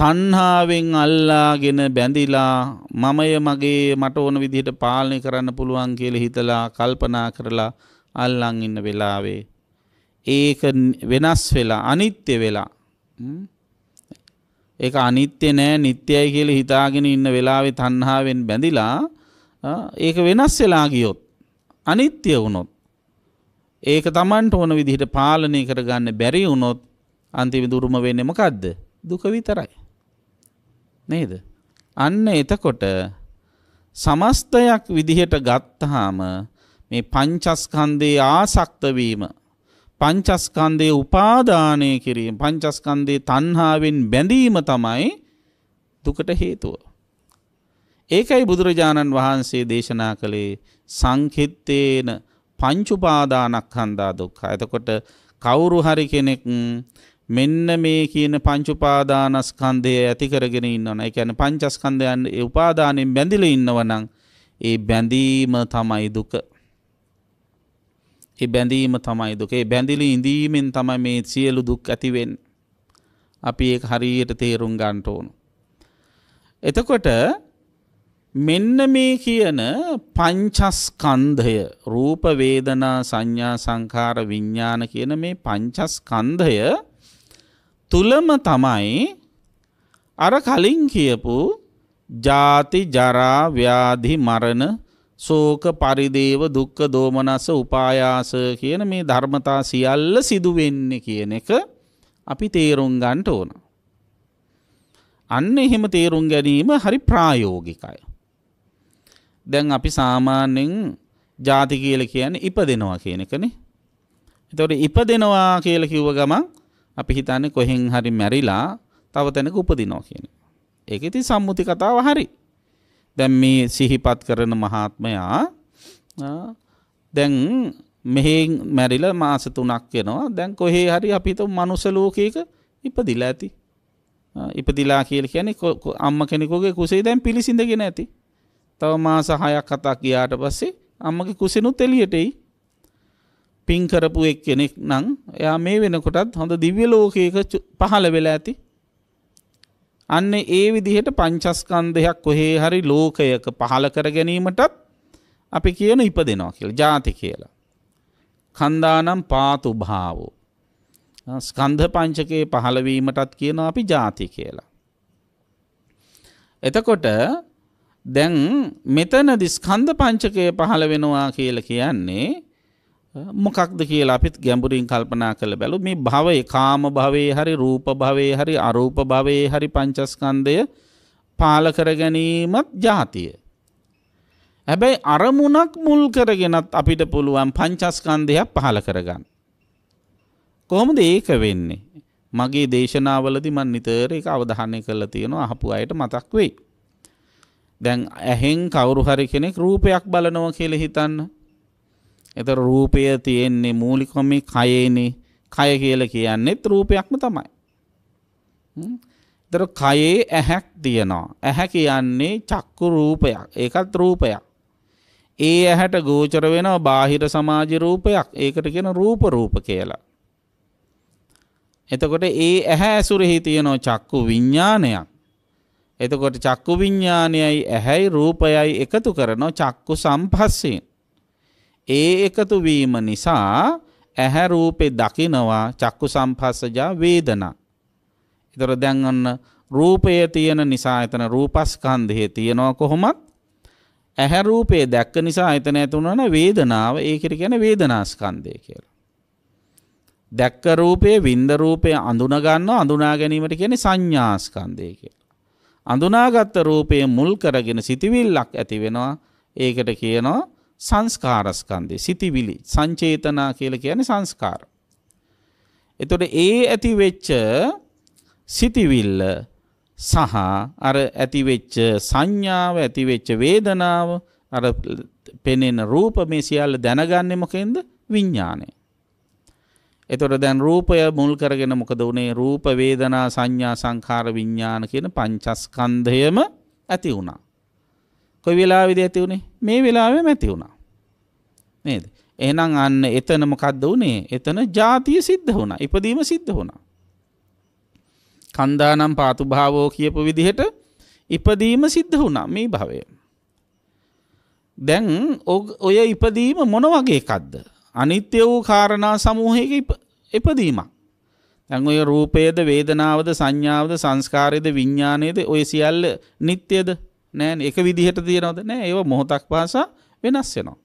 S1: තණ්හාවෙන් අල්ලාගෙන බැඳිලා මමය මගේ මට ඕන විදිහට පාලනය කරන්න පුළුවන් කියලා හිතලා කල්පනා කරලා අල්ලන් ඉන්න වෙලාවේ ඒක වෙනස් වෙලා අනිත්‍ය වෙලා ඒක අනිත්‍ය නෑ නිත්‍යයි කියලා හිතාගෙන ඉන්න වෙලාවේ තණ්හාවෙන් බැඳිලා ඒක වෙනස් වෙලා ගියොත් අනිත්‍ය වුණොත් ඒක Tamanට ඕන විදිහට පාලනය කරගන්න බැරි වුණොත් අන්තිම දුරුම වෙන්නේ මොකද්ද? දුක විතරයි. නේද? අන්න එතකොට සමස්තයක් විදිහට ගත්තාම මේ පංචස්කන්ධයේ ආසක්ත වීම පංචස්කන්ධයේ උපාදානය කිරීම පංචස්කන්ධයේ තණ්හාවෙන් බැඳීම තමයි දුකට හේතුව. ඒකයි බුදුරජාණන් වහන්සේ දේශනා කළේ සංකිට්තේන පංචුපාදානක්හන්දා දුක්ඛා. එතකොට කවුරු හරි කෙනෙක් මෙන්න මේ කියන පංචුපාදානස්කන්ධය ඇති කරගෙන ඉන්නවනේ. ඒ කියන්නේ පංචස්කන්ධයන් ඒ උපාදානෙන් බැඳිලා ඉන්නවනම් ඒ බැඳීම තමයි දුක. ඒ බැඳීම තමයි දුක. ඒ බැඳිලි ඉඳීමෙන් තමයි මේ සියලු දුක් ඇති වෙන්නේ. අපි ඒක හරියට තේරුම් ගන්න ඕන. එතකොට මෙන්න මේ කියන පංචස්කන්ධය රූප වේදනා සංඥා සංඛාර විඥාන කියන මේ පංචස්කන්ධය තුලම තමයි අර කලින් කියපු ජාති ජරා ව්‍යාධි මරණ ශෝක පරිදේව දුක්ඛ දෝමනස උපායාස කියන මේ ධර්මතා සියල්ල සිදු වෙන්නේ කියන එක අපි තේරුම් ගන්න ඕන. අන්න එහෙම තේරුම් ගැනීම හරි ප්‍රායෝගිකයි. දැන් අපි සාමාන්‍යයෙන් ජාති කියල කියන්නේ ඉපදෙනවා කියන එකනේ. එතකොට ඉපදෙනවා කියලා කිව්ව ගමන් අපි හිතන්නේ කොහෙන් හරි මැරිලා තව තැනක උපදිනවා කියන එක. ඒක ඉතින් සම්මුති කතාව හරි. දැන් මේ සිහිපත් කරන මහාත්මයා දැන් මෙහෙන් මැරිලා මාස 3ක් වෙනවා. දැන් කොහේ හරි අපි හිතමු මනුෂ්‍ය ලෝකයක ඉපදිලා ඇති. ඉපදිලා කියලා කියන්නේ අම්ම කෙනෙකුගේ කුසේ දැන් පිළිසිඳගෙන ඇති. තව මාස හයක් හතක් ගියාට පස්සේ අම්මගේ කුසිනුත් එළියට එයි. පින් කරපු එක්කෙනෙක් නම් එයා මේ වෙනකොටත් හොඳ දිව්‍ය ලෝකයක පහළ වෙලා ඇති. අන්න ඒ විදිහට පංචස්කන්ධයක් කොහේ හරි ලෝකයක පහළ කර ගැනීමටත් අපි කියන ඉපදෙනවා කියලා ජාති කියලා. කන්දානම් පාතු භාවෝ. ස්කන්ධ පංචකයේ පහළවීමටත් කියනවා අපි ජාති කියලා. එතකොට දැන් මෙතනදි ස්කන්ධ පංචකය පහළ වෙනවා කියලා කියන්නේ මොකක්ද කියලා අපිත් ගැඹුරින් කල්පනා කළ බැලු මේ භවයේ කාම භවයේ හරි රූප භවයේ හරි අරූප භවයේ හරි පංචස්කන්ධය පාල කර ගැනීමත් ජාතිය. හැබැයි අරමුණක් මුල් කරගෙනත් අපිට පුළුවන් පංචස්කන්ධයක් පහළ කරගන්න. කොහොමද ඒක වෙන්නේ? මගේ දේශනාවලදී මම නිතර ඒක අවධානය කරලා තියෙනවා අහපු අයට මතක් වෙයි. දැන් ඇහෙන් කවුරු හරි කෙනෙක් රූපයක් බලනවා කියලා හිතන්න. ඒතර රූපය තියෙන්නේ මූලිකම කයේනේ. කය කියලා කියන්නේත් රූපයක්ම තමයි. ඒතර කයේ ඇහැක් තියෙනවා. ඇහැ කියන්නේ චක්කු රූපයක්. ඒකත් රූපයක්. ඒ ඇහැට ගෝචර වෙනවා බාහිර සමාජ රූපයක්. ඒකට කියන රූප රූප කියලා. එතකොට ඒ ඇහැ ඇසුරෙහි තියෙන චක්කු විඤ්ඤාණයක්. එතකොට චක්කු විඤ්ඥානයයි ඇහැයි රූපයයි එකතු කරනො චක්කු සම්පස්සයෙන්. ඒ එකතුවීම නිසා ඇහැ රූපෙ දකිනවා චක්කු සම්පස්සජා වේදනා. එතොර දැන්ගන්න රූපය තියෙන නිසා එතන රූපස්කන්ධය තියෙනවා කොහොමත් ඇහැ රූපයේ දැක්ක නිසා එතන ඇතුනන වේදනාව ඒකට ගැන වේදනාස්කන්දය කියලා. දැක්ක රූපය වින්ද රූපය අඳුනගන්න අඳුනා ගැනීමට කියන සංඥාස්කන්දය කිය. අඳුනාගත්ත රූපය මුල් කරගෙන සිතිවිල්ලක් ඇති වෙනවා. ඒකට කියනවා සංස්කාරස්කන්ධය. සිතිවිලි සංචේතනා කියලා කියන්නේ සංස්කාර. එතකොට ඒ ඇති වෙච්ච සිතිවිල්ල සහ අර ඇති වෙච්ච සංඥාව ඇති වෙච්ච වේදනාව අර පෙනෙන රූප මේ සියල්ල දැනගන්නේ මොකෙන්ද? විඥානේ. එතොට දැන් රූපය මුල් කරගෙන මොකද වනේ රූප වේදනා සංඥා සංකාර විඤ්ඥාන කියන පංචස්කන්ධයම ඇති වුණා. කොයි වෙලා විදි ඇති වුණේ මේ වෙලාවේ මැති වුණා. නේද. එහනම් අන්න එතන මොකක්ද වනේ එතන ජාතිය සිද්ධ වුණ ඉපදීම සිද්ධ වුණ. කන්දානම් පාතුභාවෝ කියපු විදිහට ඉපදීම සිද්ධ වුණා මේ භවය. දැන් ඔය ඉපදීම මොන වගේ කද්ද අනිත්‍ය වූ කාරණා සමූහයක එපදීමක්. දැන් ඔය රූපයේද වේදනාවද සංඥාවද සංස්කාරයේද විඥානයේද ඔය සියල්ල නিত্যද නෑ එක විදිහට තියනවද නෑ ඒව මොහොතක් පාසා වෙනස් වෙනවා.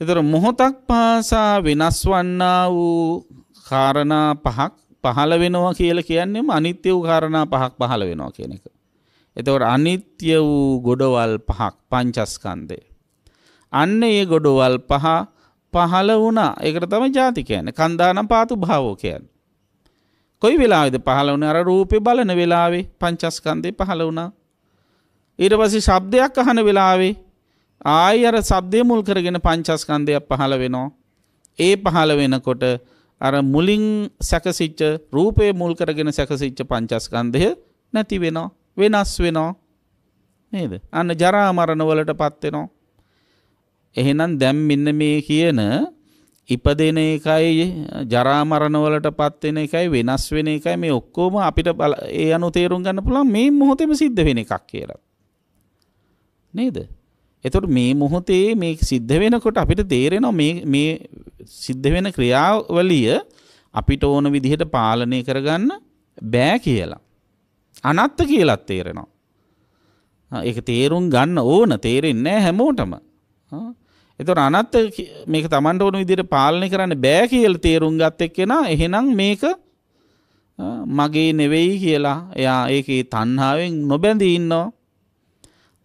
S1: ඒතර මොහොතක් පාසා වෙනස් වන්නා වූ කාරණා පහක් පහළ වෙනවා කියලා කියන්නේම අනිත්‍ය වූ කාරණා පහක් පහළ වෙනවා කියන එක. එතකොට අනිත්‍ය වූ ගොඩවල් පහක් පංචස්කන්ධය. අන්න ඒ ගොඩවල් පහ පහළ වුණා. ඒකට තමයි ಜಾති කියන්නේ. කන්දානම් පාතු භාවෝ කියන්නේ. කොයි වෙලාවේද පහළ වුණේ? අර රූපේ බලන වෙලාවේ පංචස්කන්ධේ පහළ වුණා. ඊට පස්සේ ශබ්දයක් අහන වෙලාවේ ආයි අර ශබ්දේ මුල් කරගෙන පංචස්කන්ධයක් පහළ වෙනවා. ඒ පහළ වෙනකොට අර මුලින් සැකසිච්ච රූපේ මුල් කරගෙන සැකසිච්ච පංචස්කන්ධය නැති වෙනවා. වෙනස් වෙනවා. නේද? අන්න ජරා මරණ වලටපත් වෙනවා. එහෙනම් දැන් මෙන්න මේ කියන ඉපදෙන එකයි ජරා මරණ වලටපත් වෙන එකයි වෙනස් වෙන එකයි මේ ඔක්කොම අපිට ඒ අනුව තේරුම් ගන්න පුළුවන් මේ මොහොතේම සිද්ධ වෙන එකක් කියලා. නේද? එතකොට මේ මොහොතේ මේ සිද්ධ වෙනකොට අපිට තේරෙනවා මේ මේ සිද්ධ වෙන ක්‍රියාවලිය අපිට ඕන විදිහට පාලනය කරගන්න බෑ කියලා. අනත්ත කියලාත් තේරෙනවා. ඒක තේරුම් ගන්න ඕන තේරෙන්නේ නැහැ හැමෝටම. එතොට අනත්ත මේක තමන්ට ඕනු විදිට පාලනය කරන්න බෑ කියල තේරුම් ගත් එක්කෙන එහෙනම් මේක මගේ නෙවෙයි කියලා එයා ඒක තන්හාාවෙන් නොබැඳී ඉන්නවා.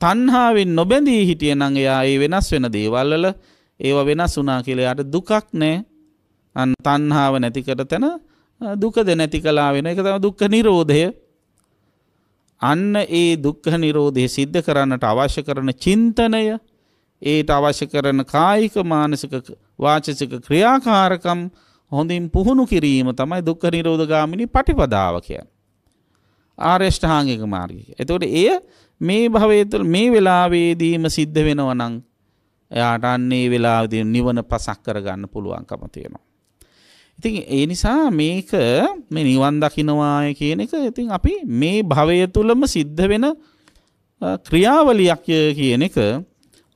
S1: තන්හාාවෙන් නොබැඳී හිටිය නං එයා ඒ වෙනස් වෙන දේවල්ලල ඒව වෙනස් වනා කියලයාට දුකක් නෑ අන් තන්හාාව නැතිකට තැන දුකද නැති කලා වෙන එක තම දුක්ක නිරෝධය අන්න ඒ දුක්ක නිරෝධය සිද්ධ කරන්නට අවශ්‍ය කරන චින්තනය ඒට අවශ්‍ය කරන කායික මානසික වාචසික ක්‍රියාකාරකම් හොඳින් පුහුණු කිරීම තමයි දුක්ඛ නිරෝධ ගාමිනී පටිපදාව කියන්නේ. ආරේෂ්ඨාංගික මාර්ගය. එතකොට එය මේ භවයේ තුල මේ වෙලාවේදීම සිද්ධ වෙනවා නම් එයාට අන්නේ වෙලාවදී නිවන පසක් කරගන්න පුළුවන්කම තියෙනවා. ඉතින් ඒ නිසා මේක මේ නිවන් දකින්වාය කියන එක ඉතින් අපි මේ භවය තුලම සිද්ධ වෙන ක්‍රියාවලියක් කියන එක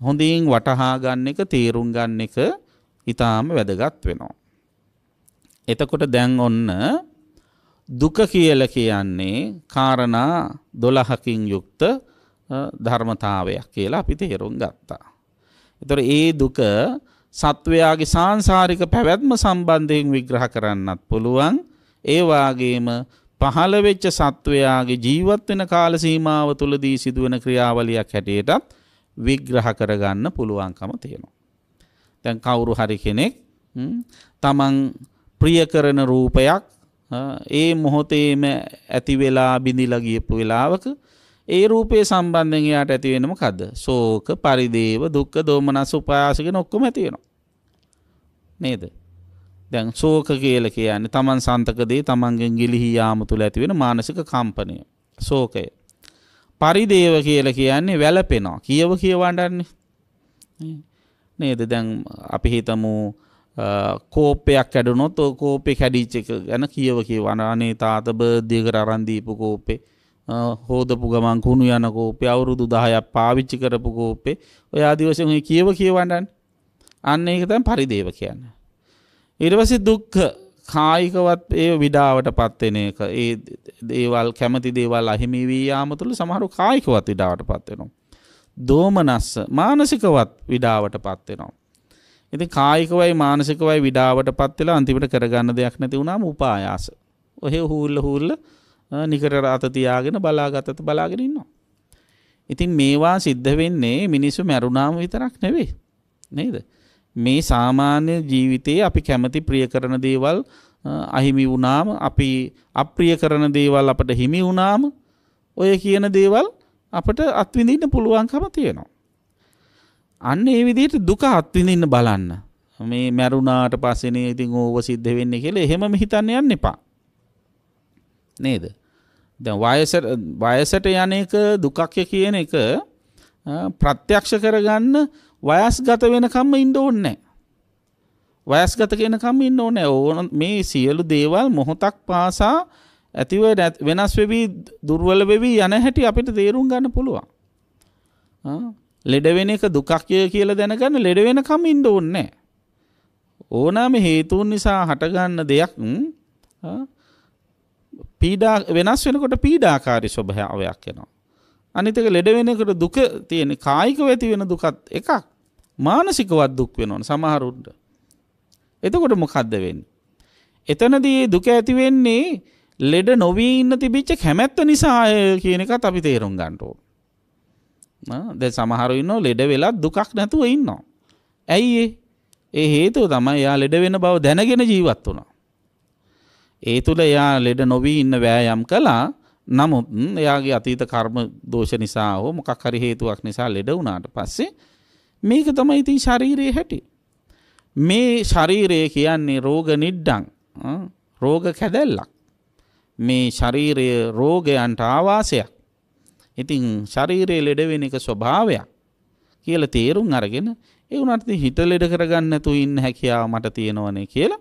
S1: හොඳින් වටහා ගන්න එක තේරුම් ගන්න එක ඊටාම වැදගත් වෙනවා. එතකොට දැන් ඔන්න දුක කියලා කියන්නේ කාරණා 12කින් යුක්ත ධර්මතාවයක් කියලා අපි තේරුම් ගත්තා. ඒතර ඒ දුක සත්වයාගේ සාංශාරික පැවැත්ම සම්බන්ධයෙන් විග්‍රහ කරන්නත් පුළුවන්. ඒ වාගේම පහළ වෙච්ච සත්වයාගේ ජීවත් වෙන කාල සීමාව තුලදී සිදුවෙන ක්‍රියාවලියක් හැටියටත් විග්‍රහ කරගන්න පුළුවන්කම තියෙනවා. දැන් කවුරු හරි කෙනෙක් තමන් ප්‍රිය කරන රූපයක් ඒ මොහොතේම ඇති වෙලා බිඳිලා ගියපු වෙලාවක ඒ රූපේ සම්බන්ධයෙන් එයාට ඇති වෙනම කද්ද ශෝක පරිදේව දුක්ඛ දෝමනස් උපායාස කියන ඔක්කොම ඇති වෙනවා නේද දැන් ශෝක කියලා කියන්නේ තමන් සන්තකදී තමන්ගෙන් ගිලිහි යාම තුල ඇති වෙන මානසික කම්පනය ශෝකය පරිදේව කියලා කියන්නේ වැළපෙනවා. කියව කියවඩන්නේ. නේද? දැන් අපි හිතමු කෝපයක් ඇඩුනොත් ඔය කෝපේ කැඩිච්ච එක ගැන කියව කියවන අනේ තාත බර්ත්ඩේ එකට අරන් දීපු කෝපේ හෝදපු ගමන් කුණු යන කෝපේ අවුරුදු 10ක් පාවිච්චි කරපු කෝපේ ඔය ආදි වශයෙන් ඔය කියව කියවන්නේ අන්න ඒක තමයි පරිදේව කියන්නේ ඊට පස්සේ දුක්ඛ කායිකවත් ඒ විඩාවට පත්වෙන එක ඒ දේවල් කැමති දේවල් අහිමි වී යාම තුළ සමහරු කායිකවත් විඩාවට පත්වෙනවා. දෝමනස්ස මානසිකවත් විඩාවට පත්වෙනවා. ඉති කායිකවයි මානසිකවයි විඩාවට පත්වෙලා අන්තිමට කරගන්න දෙයක් නැති වුණාම උපායාස. ඔහෙ හූල්ල හූල්ල නිකර අතතියාගෙන බලාගතත බලාගෙනන්නවා. ඉතින් මේවා සිද්ධ වෙන්නේ මිනිස්සු මැරුණාම විතරක් නෙවෙයි. නේද. මේ සාමාන්‍ය ජීවිතයේ අපි කැමති ප්‍රිය කරන දේවල් අහිමි වුණාම අපි අප්‍රිය කරන දේවල් අපට හිමි වුණාම ඔය කියන දේවල් අපට අත්විඳින්න පුළුවන්කම තියෙනවා. අන්න ඒ විදිහට දුක අත්විඳින්න බලන්න. මේ මැරුණාට පස්සේනේ ඉතින් ඕව සිද්ධ වෙන්නේ කියලා එහෙමම හිතන්න යන්න එපා. නේද? දැන් වයසට වයසට යන එක දුකක් කියන එක ප්‍රත්‍යක්ෂ කරගන්න වයස්ගත වෙනකම්ම ඉන්න ඕනේ වයස්ගත කෙනකම් ඉන්න ඕනේ ඕන මේ සියලු දේවල් මොහොතක් පාසා ඇතිව වෙනස් වෙවි දුර්වල වෙවි යන හැටි අපිට තේරුම් ගන්න පුළුවන් ලෙඩ වෙන එක දුකක් කියලා දැනගන්න ලෙඩ වෙනකම් ඉන්න ඕනේ ඕනෑම හේතුන් නිසා හටගන්න දෙයක් පීඩා වෙනස් වෙනකොට පීඩාකාරී ස්වභාවයක් එනවා අනිතක ලෙඩ වෙනකට දුක තියෙන කායික ඇති වෙන දුකත් එකක් මානසිකවත් දුක් වෙනවන සමහරුන්ට. එතකොට මොකද්ද වෙන්නේ. එතනදී දුක ඇති වෙන්නේ ලෙඩ නොවී ඉන්න තිබිච්ච කැමැත්ත නිසාය කියන එකත් අපි තේරුම් ගන්නට ද සමහරු ඉන්න ලෙඩ වෙලා දුකක් නැතුව ඉන්නවා. ඇයි ඒ හේතුව තමයි යා ලෙඩ වෙන බව දැනගෙන ජීවත් වුණා. ඒ තුළ එයා ලෙඩ නොවී ඉන්න වෑයම් කලා නමුත් එයාගේ අතීත කර්ම දෝෂ නිසා හෝ මොකක් හරි හේතුවක් නිසා ලෙඩ වුණාට පස්සේ මේක තමයි ඉතින් ශරීරයේ හැටි. මේ ශරීරය කියන්නේ රෝග නිඩ්ඩං රෝග කැදැල්ලක්. මේ ශරීරය රෝගයන්ට ආවාසයක්. ඉතින් ශරීරයේ ලෙඩ වෙන එක ස්වභාවයක් කියලා තේරුම් අරගෙන ඒ උනාට හිත ලෙඩ කරගන්න නැතුව ඉන්න හැකියාව මට තියෙනවනේ කියලා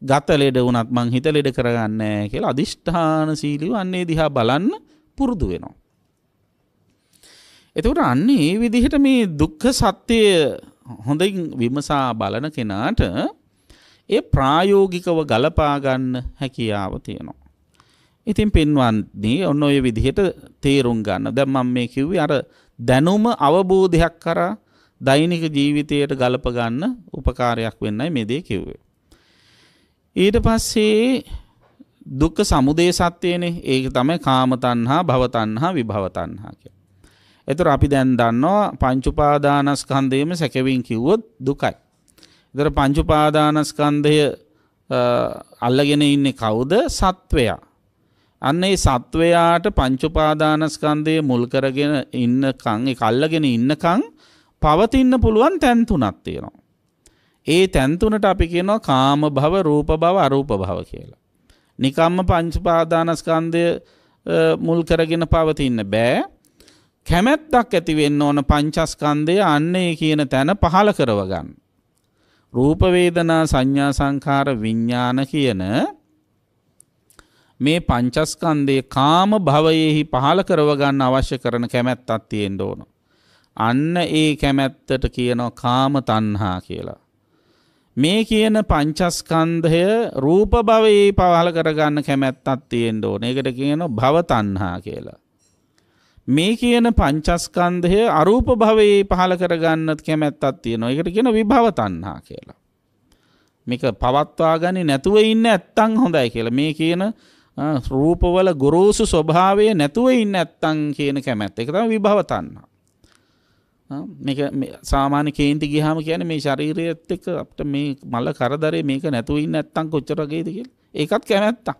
S1: ගත ලෙඩ වුණත් මං හිත ලෙඩ කරගන්න කියලා අධිෂ්ඨාන සීලිව අන්නේ දිහා බලන්න පුරුදු වෙනවා. එතකොට අන්නේ ඒ විදිහට මේ දුක්ඛ සත්‍ය හොඳින් විමසා බලන කෙනාට ඒ ප්‍රායෝගිකව ගලපා ගන්න හැකියාව තියෙනවා. ඉතින් පින්වත්නි ඔන්න ඔය විදිහට තේරුම් ගන්න. දැන් මම මේ කිව්වේ අර දැනුම අවබෝධයක් කරා දෛනික ජීවිතයට ගලප ගන්න උපකාරයක් වෙන්නයි මේ දේ කිව්වේ. ඊට පස්සේ දුක්ඛ සමුදය සත්‍යයනේ ඒක තමයි කාම තණ්හා භව තණ්හා විභව තණ්හා කියන්නේ. එතකොට අපි දැන් දන්නවා පංච උපාදානස්කන්ධයේම සැකෙවින් කිව්වොත් දුකයි. එතකොට පංච උපාදානස්කන්ධය අල්ලගෙන ඉන්නේ කවුද? සත්වයා. අන්න ඒ සත්වයාට පංච උපාදානස්කන්ධය මුල් කරගෙන ඉන්නකන් ඒක අල්ලගෙන ඉන්නකන් පවතින්න පුළුවන් තැන් තුනක් තියෙනවා. ඒ තැන්තුනට අපි කියනවා කාම භව රූප භව අරූප භව කියලා. නිකම්ම පංචපාදානස්කන්ධය මුල් කරගෙන පවතින්න බෑ. කැමැත්තක් ඇති වෙන්න ඕන පංචස්කන්ධය අන්නේ කියන තැන පහල කරව ගන්න. රූප වේදනා සංඥා සංඛාර විඥාන කියන මේ පංචස්කන්ධයේ කාම භවයේහි පහල කරව ගන්න අවශ්‍ය කරන කැමැත්තක් තියෙන්න ඕන. අන්න ඒ කැමැත්තට කියනවා කාම තණ්හා කියලා. මේ කියන පංචස්කන්ධය රූප භවයේ පවහල කරගන්න කැමැත්තක් තියෙන්න ඕනේ. ඒකට කියනවා භව තණ්හා කියලා. මේ කියන පංචස්කන්ධය අරූප භවයේ පහල කරගන්න කැමැත්තක් තියෙනවා. ඒකට කියනවා විභව තණ්හා කියලා. මේක පවත්වාගන්නේ නැතුව ඉන්න ඇත්තන් හොඳයි කියලා. මේ කියන රූපවල ගොරෝසු ස්වභාවය නැතුව ඉන්න ඇත්තන් කියන කැමැත්ත. ඒක තමයි විභව තණ්හා. මේක සාමාන්‍ය කේන්ති ගියාම කියන්නේ මේ ශරීරයත් එක්ක අපිට මේ මල කරදරේ මේක නැතුව ඉන්න නැත්තම් කොච්චර වගේද කියලා. ඒකත් කැමැත්තක්.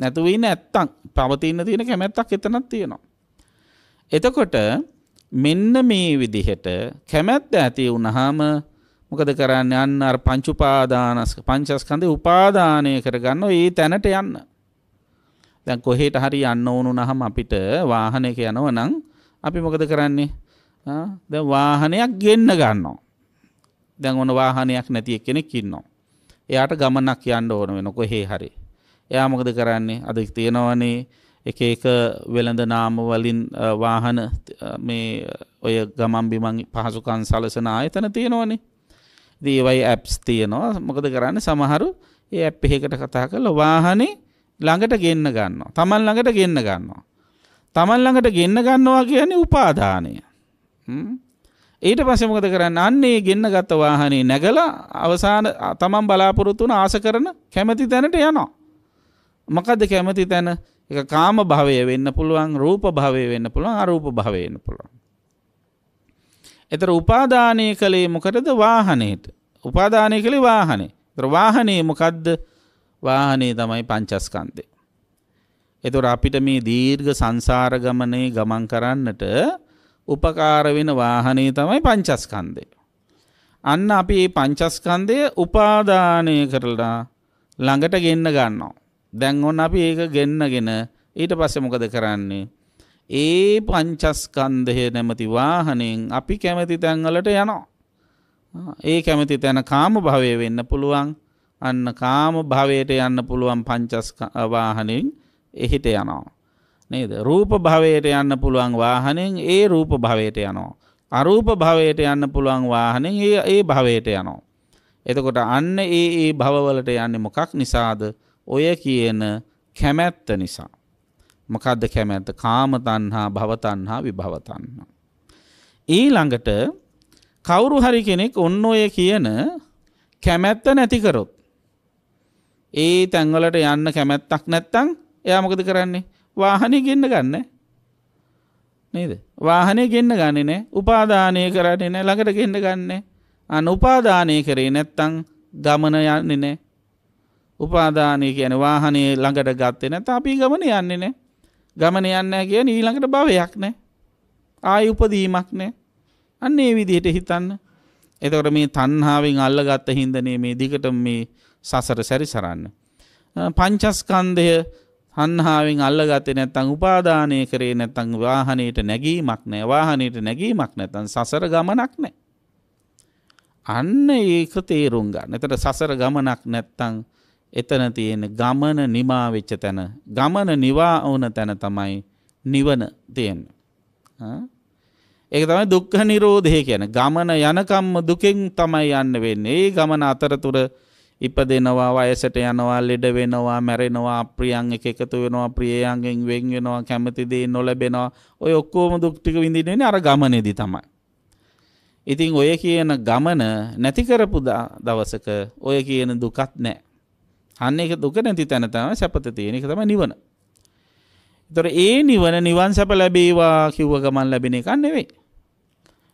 S1: නැතුව ඉන්න නැත්තම් පවතින තියෙන කැමැත්තක් එතනක් තියෙනවා. එතකොට මෙන්න මේ විදිහට කැමැත්ත ඇති වුණාම මොකද කරන්නේ අන්න අර පංච උපාදානස් පංචස්කන්ධේ උපාදානය කරගන්න ඒ තැනට යන්න. දැන් කොහෙට හරි යන්න ඕනුනහම අපිට වාහනයක යනවා නම් අපි මොකද කරන්නේ? ද වාහනයක් ගෙන්න්න ගන්නවා. දැන් ඕන වාහනයක් නැතිය කෙනෙක් ඉන්නවා. එයාට ගමනක් යන්න ඕන වෙනකො හේ හරි. එයා මොකද කරන්නේ අද තියෙනවනේ එක එක වෙළඳ නාම වලින් වාහන මේ ඔය ගමන් බිමන් පහසුකන් සලසන ආයතන තියෙනවනේ. දීවයි ඇප්ස් තියෙනවා මොකද කරන්න සමහරු ඒ ඇප් එහෙකට කතා කරලා වාහනේ ළඟට ගෙන්න ගන්නවා. Taman ළඟට ගෙන්න ගන්නවා. Taman ළඟට ගෙන්න ගන්නවා කියන්නේ උපාදානය. ඊට පස්සේ මොකද කරන්නේ අන්නේ ගෙන්න ගත්ත වාහනේ නැගලා අවසාන තමන් බලාපොරොත්තු වුණ ආස කරන කැමැති තැනට යනවා මොකද්ද කැමැති තැන එක කාම භවය වෙන්න පුළුවන් රූප භවය වෙන්න පුළුවන් අරූප භවය වෙන්න පුළුවන් එතර උපාදානය කළේ මොකටද වාහනේට උපාදානය කළේ වාහනේ එතර වාහනේ මොකද්ද වාහනේ තමයි පංචස්කන්ධය එතකොට අපිට මේ දීර්ඝ සංසාර ගමනේ ගමන් කරන්නට උපකාර වෙන වාහනේ තමයි පංචස්කන්ධය. අන්න අපි මේ පංචස්කන්ධය උපාදානය කරලා ළඟට ගෙන්න ගන්නවා. දැන් ඔන්න අපි ඒක ගෙන්නගෙන ඊට පස්සේ මොකද කරන්නේ? ඒ පංචස්කන්ධය නැමැති වාහනෙන් අපි කැමති තැන්වලට යනවා. ඒ කැමති තැන කාම භවය වෙන්න පුළුවන්. අන්න කාම භවයට යන්න පුළුවන් පංචස් වාහනෙන් එහිට යනවා. නේද? රූප භවයට යන්න පුළුවන් වාහනෙන් ඒ රූප භවයට යනවා. අරූප භවයට යන්න පුළුවන් වාහනෙන් ඒ ඒ භවයට යනවා. එතකොට අන්න ඒ ඒ භවවලට යන්නේ මොකක් නිසාද? ඔය කියන කැමැත්ත නිසා. මොකද්ද කැමැත්ත? කාම තණ්හා, භව තණ්හා, විභව තණ්හා. ඊළඟට කවුරු හරි කෙනෙක් ඔන්න ඔය කියන කැමැත්ත නැති කරොත් ඒ තැන්වලට යන්න කැමැත්තක් නැත්තම් එයා මොකද කරන්නේ? වාහනේ ගෙන්න ගන්න නේද වාහනේ ගෙන්න ගන්නේ නැහැ උපාදානය කරන්නේ නැහැ ළඟට ගෙන්න ගන්නෑ අන්න උපාදානය කරේ නැත්තම් ගමන යන්නේ නැහැ උපාදානය කියන්නේ වාහනේ ළඟට ගත්තේ නැත්නම් අපි ගමන යන්නේ නැහැ ගමන යන්නේ නැහැ කියන්නේ ඊළඟට භවයක් නැහැ ආයි උපදීමක් නැහැ අන්න ඒ විදිහට හිතන්න එතකොට මේ තණ්හාවෙන් අල්ලගත්ත හින්දනේ මේ දිගටම මේ සසර සැරිසරන්න. පංචස්කන්ධය හන්හාාවෙන් අල්ලගත නැත්තං උපාධානය කරේ නැතං වාහනයට නැගීමක් නෑ වාහනයට නැගීමක් නැතන් සසර ගමනක් නෑ. අන්න ඒක තේරුම් ගන්න එතට සසර ගමනක් නැත්තං එතන තියෙන ගමන නිමාවෙච්ච තැන ගමන නිවා ඕන තැන තමයි නිවන තියෙන. ඒක තමයි දුක්ඛ නිරෝධය කියන ගමන යනකම්ම දුකෙන් තමයි යන්න වෙන්නේ ඒ ගමන අතරතුර ඉපදෙනවා වයසට යනවා ලෙඩ වෙනවා මැරෙනවා අප්‍රියන් එක එකතු වෙනවා ප්‍රියයන්ගෙන් වෙන් වෙනවා කැමති දේ නොලැබෙනවා ඔය ඔක්කොම දුක් ටික විඳින්නේ අර ගමනේදී තමයි. ඉතින් ඔය කියන ගමන නැති කරපු දවසක ඔය කියන දුකත් නැහැ. අන්න ඒක දුක නැති තැන තමයි සැපත තියෙන එක තමයි නිවන. ඒතර ඒ නිවන නිවන් සැප ලැබේවා කිව්ව ගමන් ලැබෙන එකක් නෙවෙයි.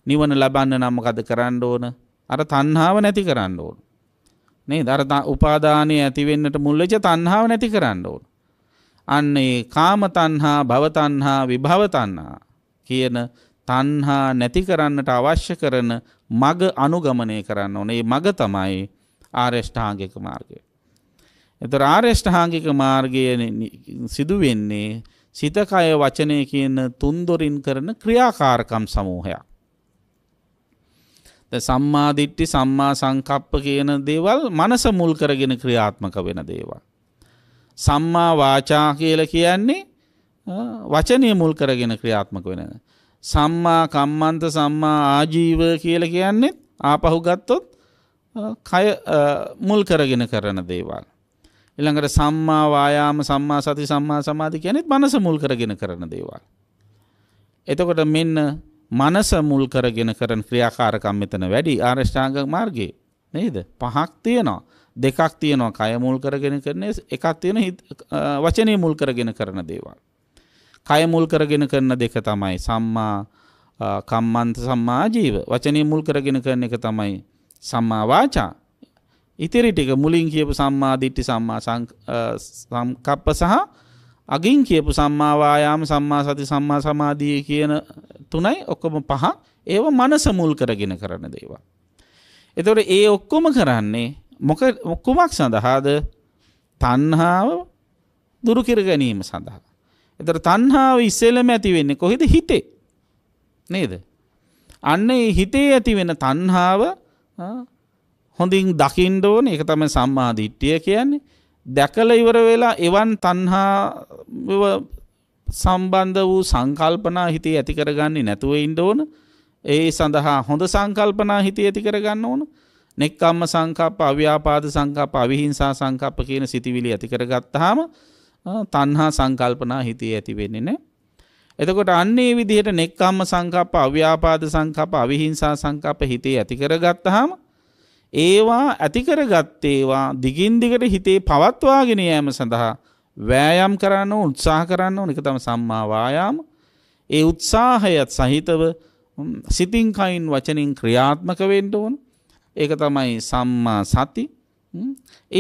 S1: නිවන ලබන්න නම් මොකද කරන්න ඕන? අර තණ්හාව නැති කරන්න ඕන. නේද? අර උපාදානය ඇති වෙන්නට මුල් වෙච්ච තණ්හාව නැති කරන්න ඕන. අන්න ඒ කාම තණ්හා, භව තණ්හා, විභව තණ්හා කියන තණ්හා නැති කරන්නට අවශ්‍ය කරන මග අනුගමනය කරන්න ඕන. ඒ මග තමයි ආරෂ්ඨාංගික මාර්ගය. එතකොට ආරෂ්ඨාංගික මාර්ගය සිදු වෙන්නේ සිත කය වචනය කියන තුන් දොරින් කරන ක්‍රියාකාරකම් සමූහයක්. සම්මාදිට්ටි සම්මා සංකප්ප කියන දේවල් මනස මුල් කරගෙන ක්‍රියාත්මක වෙන දේවල්. සම්මා වාචා කියල කියන්නේ වචනය මුල් කරගෙන ක්‍රියාත්මක වෙන. සම්මා කම්මන්ත සම්මා ආජීව කියල කියන්නේ ආපහු ගත්තොත් කය මුල් කරගෙන කරන දේවල්. ඉළඟට සම්මා වායාම සම්මා සති සම්මා සමාධි කියනෙත් මනස මුල් කරගෙන කරන දේවල්. එතකොට මෙන්න මනස මුල් කරගෙන කරන ක්‍රියාකාරකම් මෙතන වැඩි ආර්ෂ්ඨාංග මාර්ගයේ නේද? පහක් තියෙනවා. දෙකක් තියෙනවා කය මුල් කරගෙන කරන එකක් තියෙන වචනේ මුල් කරගෙන කරන දේවල්. කය මුල් කරගෙන කරන දෙක තමයි සම්මා කම්මන්ත සම්මා ජීව. වචනේ මුල් කරගෙන කරන එක තමයි සම්මා වාචා. ඉතිරි ටික මුලින් කියපු සම්මා දිට්ඨි සම්මා සංකප්ප සහ අගින් කියපු සම්මා වායාම සම්මා සති සම්මා සමාධිය කියන තුනයි ඔක්කොම පහ ඒව මනස මුල් කරගෙන කරන දේවා. එතකොට ඒ ඔක්කොම කරන්නේ මොක ඔක්කොමක් සඳහාද තණ්හාව දුරු කර ගැනීම සඳහා. එතකොට තණ්හාව ඉස්සෙල්ලම ඇති වෙන්නේ කොහෙද හිතේ. නේද? අන්න ඒ හිතේ ඇති වෙන තණ්හාව හොඳින් දකින්න ඕනේ. ඒක තමයි සම්මා දිට්ඨිය කියන්නේ. දැකල ඉවර වෙලා එවන් තන්හා සම්බන්ධ වූ සංකල්පනා හිතේ ඇති කරගන්නේ නැතුව ඉන්න ඕන ඒ සඳහා හොඳ සංකල්පනා හිතේ ඇති කරගන්න ඕන නෙක්කම්ම සංකප්ප අව්‍යාපාද සංකප්ප අවිහිංසා සංකප්ප කියන සිතිවිලි ඇති කරගත්තාම තණ්හා සංකල්පනා හිතේ ඇති වෙන්නේ නැහැ. එතකොට අන්නේ විදිහට නෙක්කම්ම සංකප්ප අව්‍යාපාද සංකප්ප අවිහිංසා සංකප්ප හිතේ ඇති කරගත්තාම ඒවා ඇතිකර ගත්තේවා දිගින් දිගට හිතේ පවත්වාගෙන යෑම සඳහා වෑයම් කරන්න උත්සාහ කරන්න ඕන එක තම සම්මා වායාම ඒ උත්සාහයත් සහිතව සිතින් කයින් වචනින් ක්‍රියාත්මක වෙන්න ඕන ඒක තමයි සම්මා සති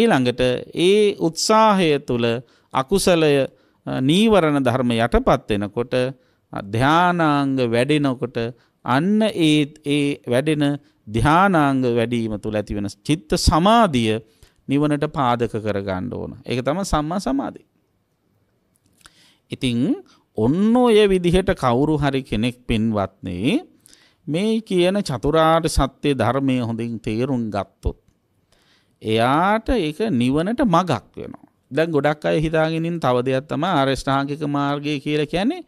S1: ඊළඟට ඒ උත්සාහය තුළ අකුසලය නීවරණ ධර්ම යටපත් වෙනකොට ධානාංග වැඩෙනකොට අන්න ඒ ඒ වැඩෙන ධ්‍යානාංග වැඩීම තුළ ඇතිවෙන චිත්ත සමාධිය නිවනට පාදක කර ගණ්ඩ ඕන එක තම සම්මා සමාධී. ඉතිං ඔන්න ඔය විදිහට කවුරු හරි කෙනෙක් පෙන්වත්නේ මේ කියන චතුරාට සත්‍යය ධර්මය හොඳින් තේරුම් ගත්තොත්. එයාට ඒක නිවනට මගක් වෙනවා. දැන් ගොඩක් අය හිතාගෙනින් තව දෙයක් තම ආරෂ්ඨාංකික මාර්ගය කියලා කියන්නේ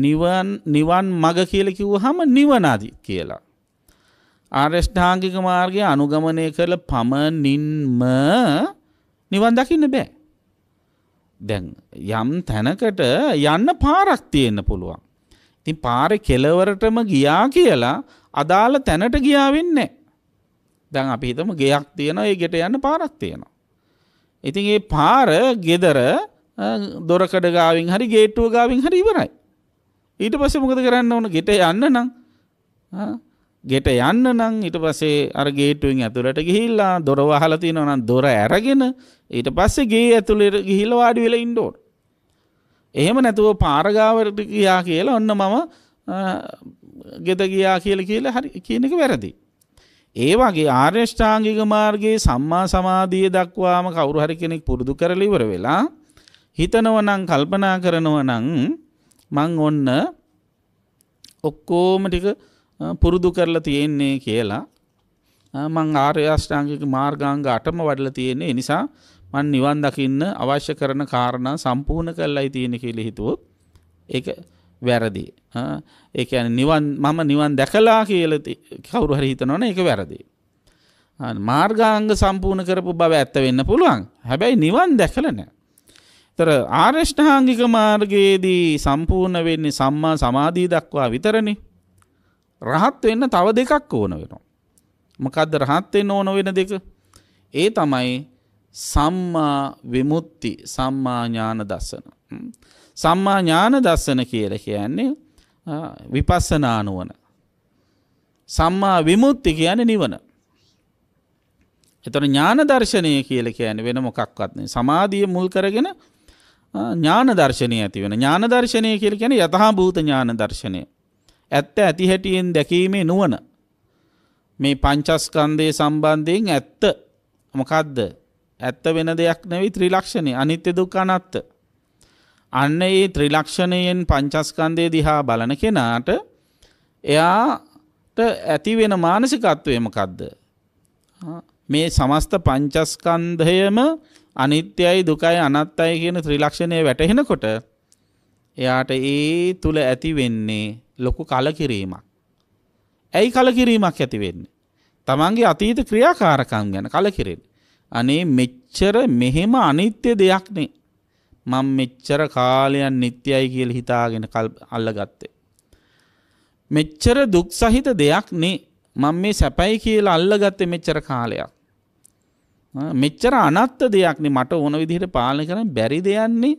S1: නිවන් නිවන් මග කියල කිව්වහම නිවනදි කියලා. ආර්ෂ්ඨාංගික මාර්ගය අනුගමනය කරල පමණින්ම නිවන් දකින්න බෑ. දැන් යම් තැනකට යන්න පාරක් තියෙන්න පුළුවන්. ඉතින් පාර කෙලවරටම ගියා කියලා අදාළ තැනට ගියා වෙන්නේ. දැන් අපි හිතමු ගෙයක් තියෙනවා ඒ ගෙට යන්න පාරක් තියෙනවා. ඉතින් ඒ පාර ගෙදර දොරකඩ ගාවින් හරි ගේට්ටුව ගාවින් හරි ඉවරයි. ඊට පස්සේ මොකද කරන්න ඕන ගෙට යන්න නම් ගෙට යන්න නම් ඊට පස්සේ අර ගේට්ටුවෙන් ඇතුළට ගිහිල්ලා දොර වහලා තියෙනවා නම් දොර අරගෙන ඊට පස්සේ ගේ ඇතුළට ගිහිල්ලා වාඩි වෙලා ඉන්න ඕන. එහෙම නැතුව පාර ගාවට ගියා කියලා ඔන්න මම ගෙත ගියා කියලා කියලා හරි කියන එක වැරදි. ඒ වගේ ආර්ය ශ්‍රාංගික මාර්ගයේ සම්මා සමාධිය දක්වාම කවුරු හරි කෙනෙක් පුරුදු කරලා ඉවර වෙලා හිතනවනම් කල්පනා කරනවනම් මං ඔන්න ඔක්කෝම ටික පුරුදු කරලා තියෙන්නේ කියලා මං ආර්යෂ්ඨාංගික මාර්ගාංග අටම වඩලා තියෙන්නේ නිසා මං නිවන් දකින්න අවශ්‍ය කරන කාරණා සම්පූර්ණ කරලායි තියෙන කියලා හිතුවොත් ඒක වැරදි. ඒ කියන්නේ නිවන් මම නිවන් දැකලා කියලා කවුරු හරි හිතනවනේ ඒක වැරදි. මාර්ගාංග සම්පූර්ණ කරපු බව ඇත්ත වෙන්න පුළුවන්. හැබැයි නිවන් දැකලා නැහැ. තර ආර්ෂ්ඨාංගික මාර්ගයේදී සම්පූර්ණ වෙන්නේ සම්මා සමාධී දක්වා විතරනේ. රහත් වෙන්න තව දෙකක් ඕන වෙනවා. මොකද්ද රහත් වෙන්න ඕන වෙන දෙක? ඒ තමයි සම්මා විමුක්ති සම්මා ඥාන දසන. සම්මා ඥාන දසන කියලා කියන්නේ විපස්සනා නුවණ. සම්මා විමුක්ති කියන්නේ නිවන. එතන ඥාන දර්ශනය කියලා කියන්නේ වෙන මොකක්වත් නෙවෙයි. සමාධිය මුල් කරගෙන ඥාන දර්ශනය ඇතිවෙන ඥාන දර්ශනය කියල කැන යතහා භූත ඥාන දර්ශනය. ඇත්ත ඇති හැටියෙන් දැකීමේ නුවන. මේ පංචස්කන්දය සම්බන්ධයෙන් ඇත්ත මොකක්ද ඇත්ත වෙන දෙයක් නැවි ත්‍රීලක්ෂණය අනිත්‍ය දුක්කනත්ත. අන්න ඒ ත්‍රිලක්ෂණයෙන් පංචස්කන්දය දිහා බලන කෙනාට එයාට ඇතිවෙන මානසිකත්වයමකක්ද. මේ සමස්ත පංචස්කන්දයම අනිත්‍යයි දුකයි අනත්තයි කියන ත්‍රිලක්ෂණය වැටහෙනකොට එයාට ඒ තුල ඇති වෙන්නේ ලොකු කලකිරීමක්. ඇයි කලකිරීමක් ඇති වෙන්නේ? තමන්ගේ අතීත ක්‍රියාකාරකම් ගැන කලකිරෙන්නේ. අනේ මෙච්චර මෙහෙම අනිත්‍ය දෙයක්නේ. මම මෙච්චර කාලයක් නිට්ටයයි කියලා හිතාගෙන අල්ලගත්තේ. මෙච්චර දුක් සහිත දෙයක් නේ මම මේ සැපයි කියලා අල්ලගත්තේ මෙච්චර කාලයක්. මෙච්චර අනත්ත දෙයක්නේ මට ඕන විදිහට පාලනය කරන්න බැරි දෙයන්නේ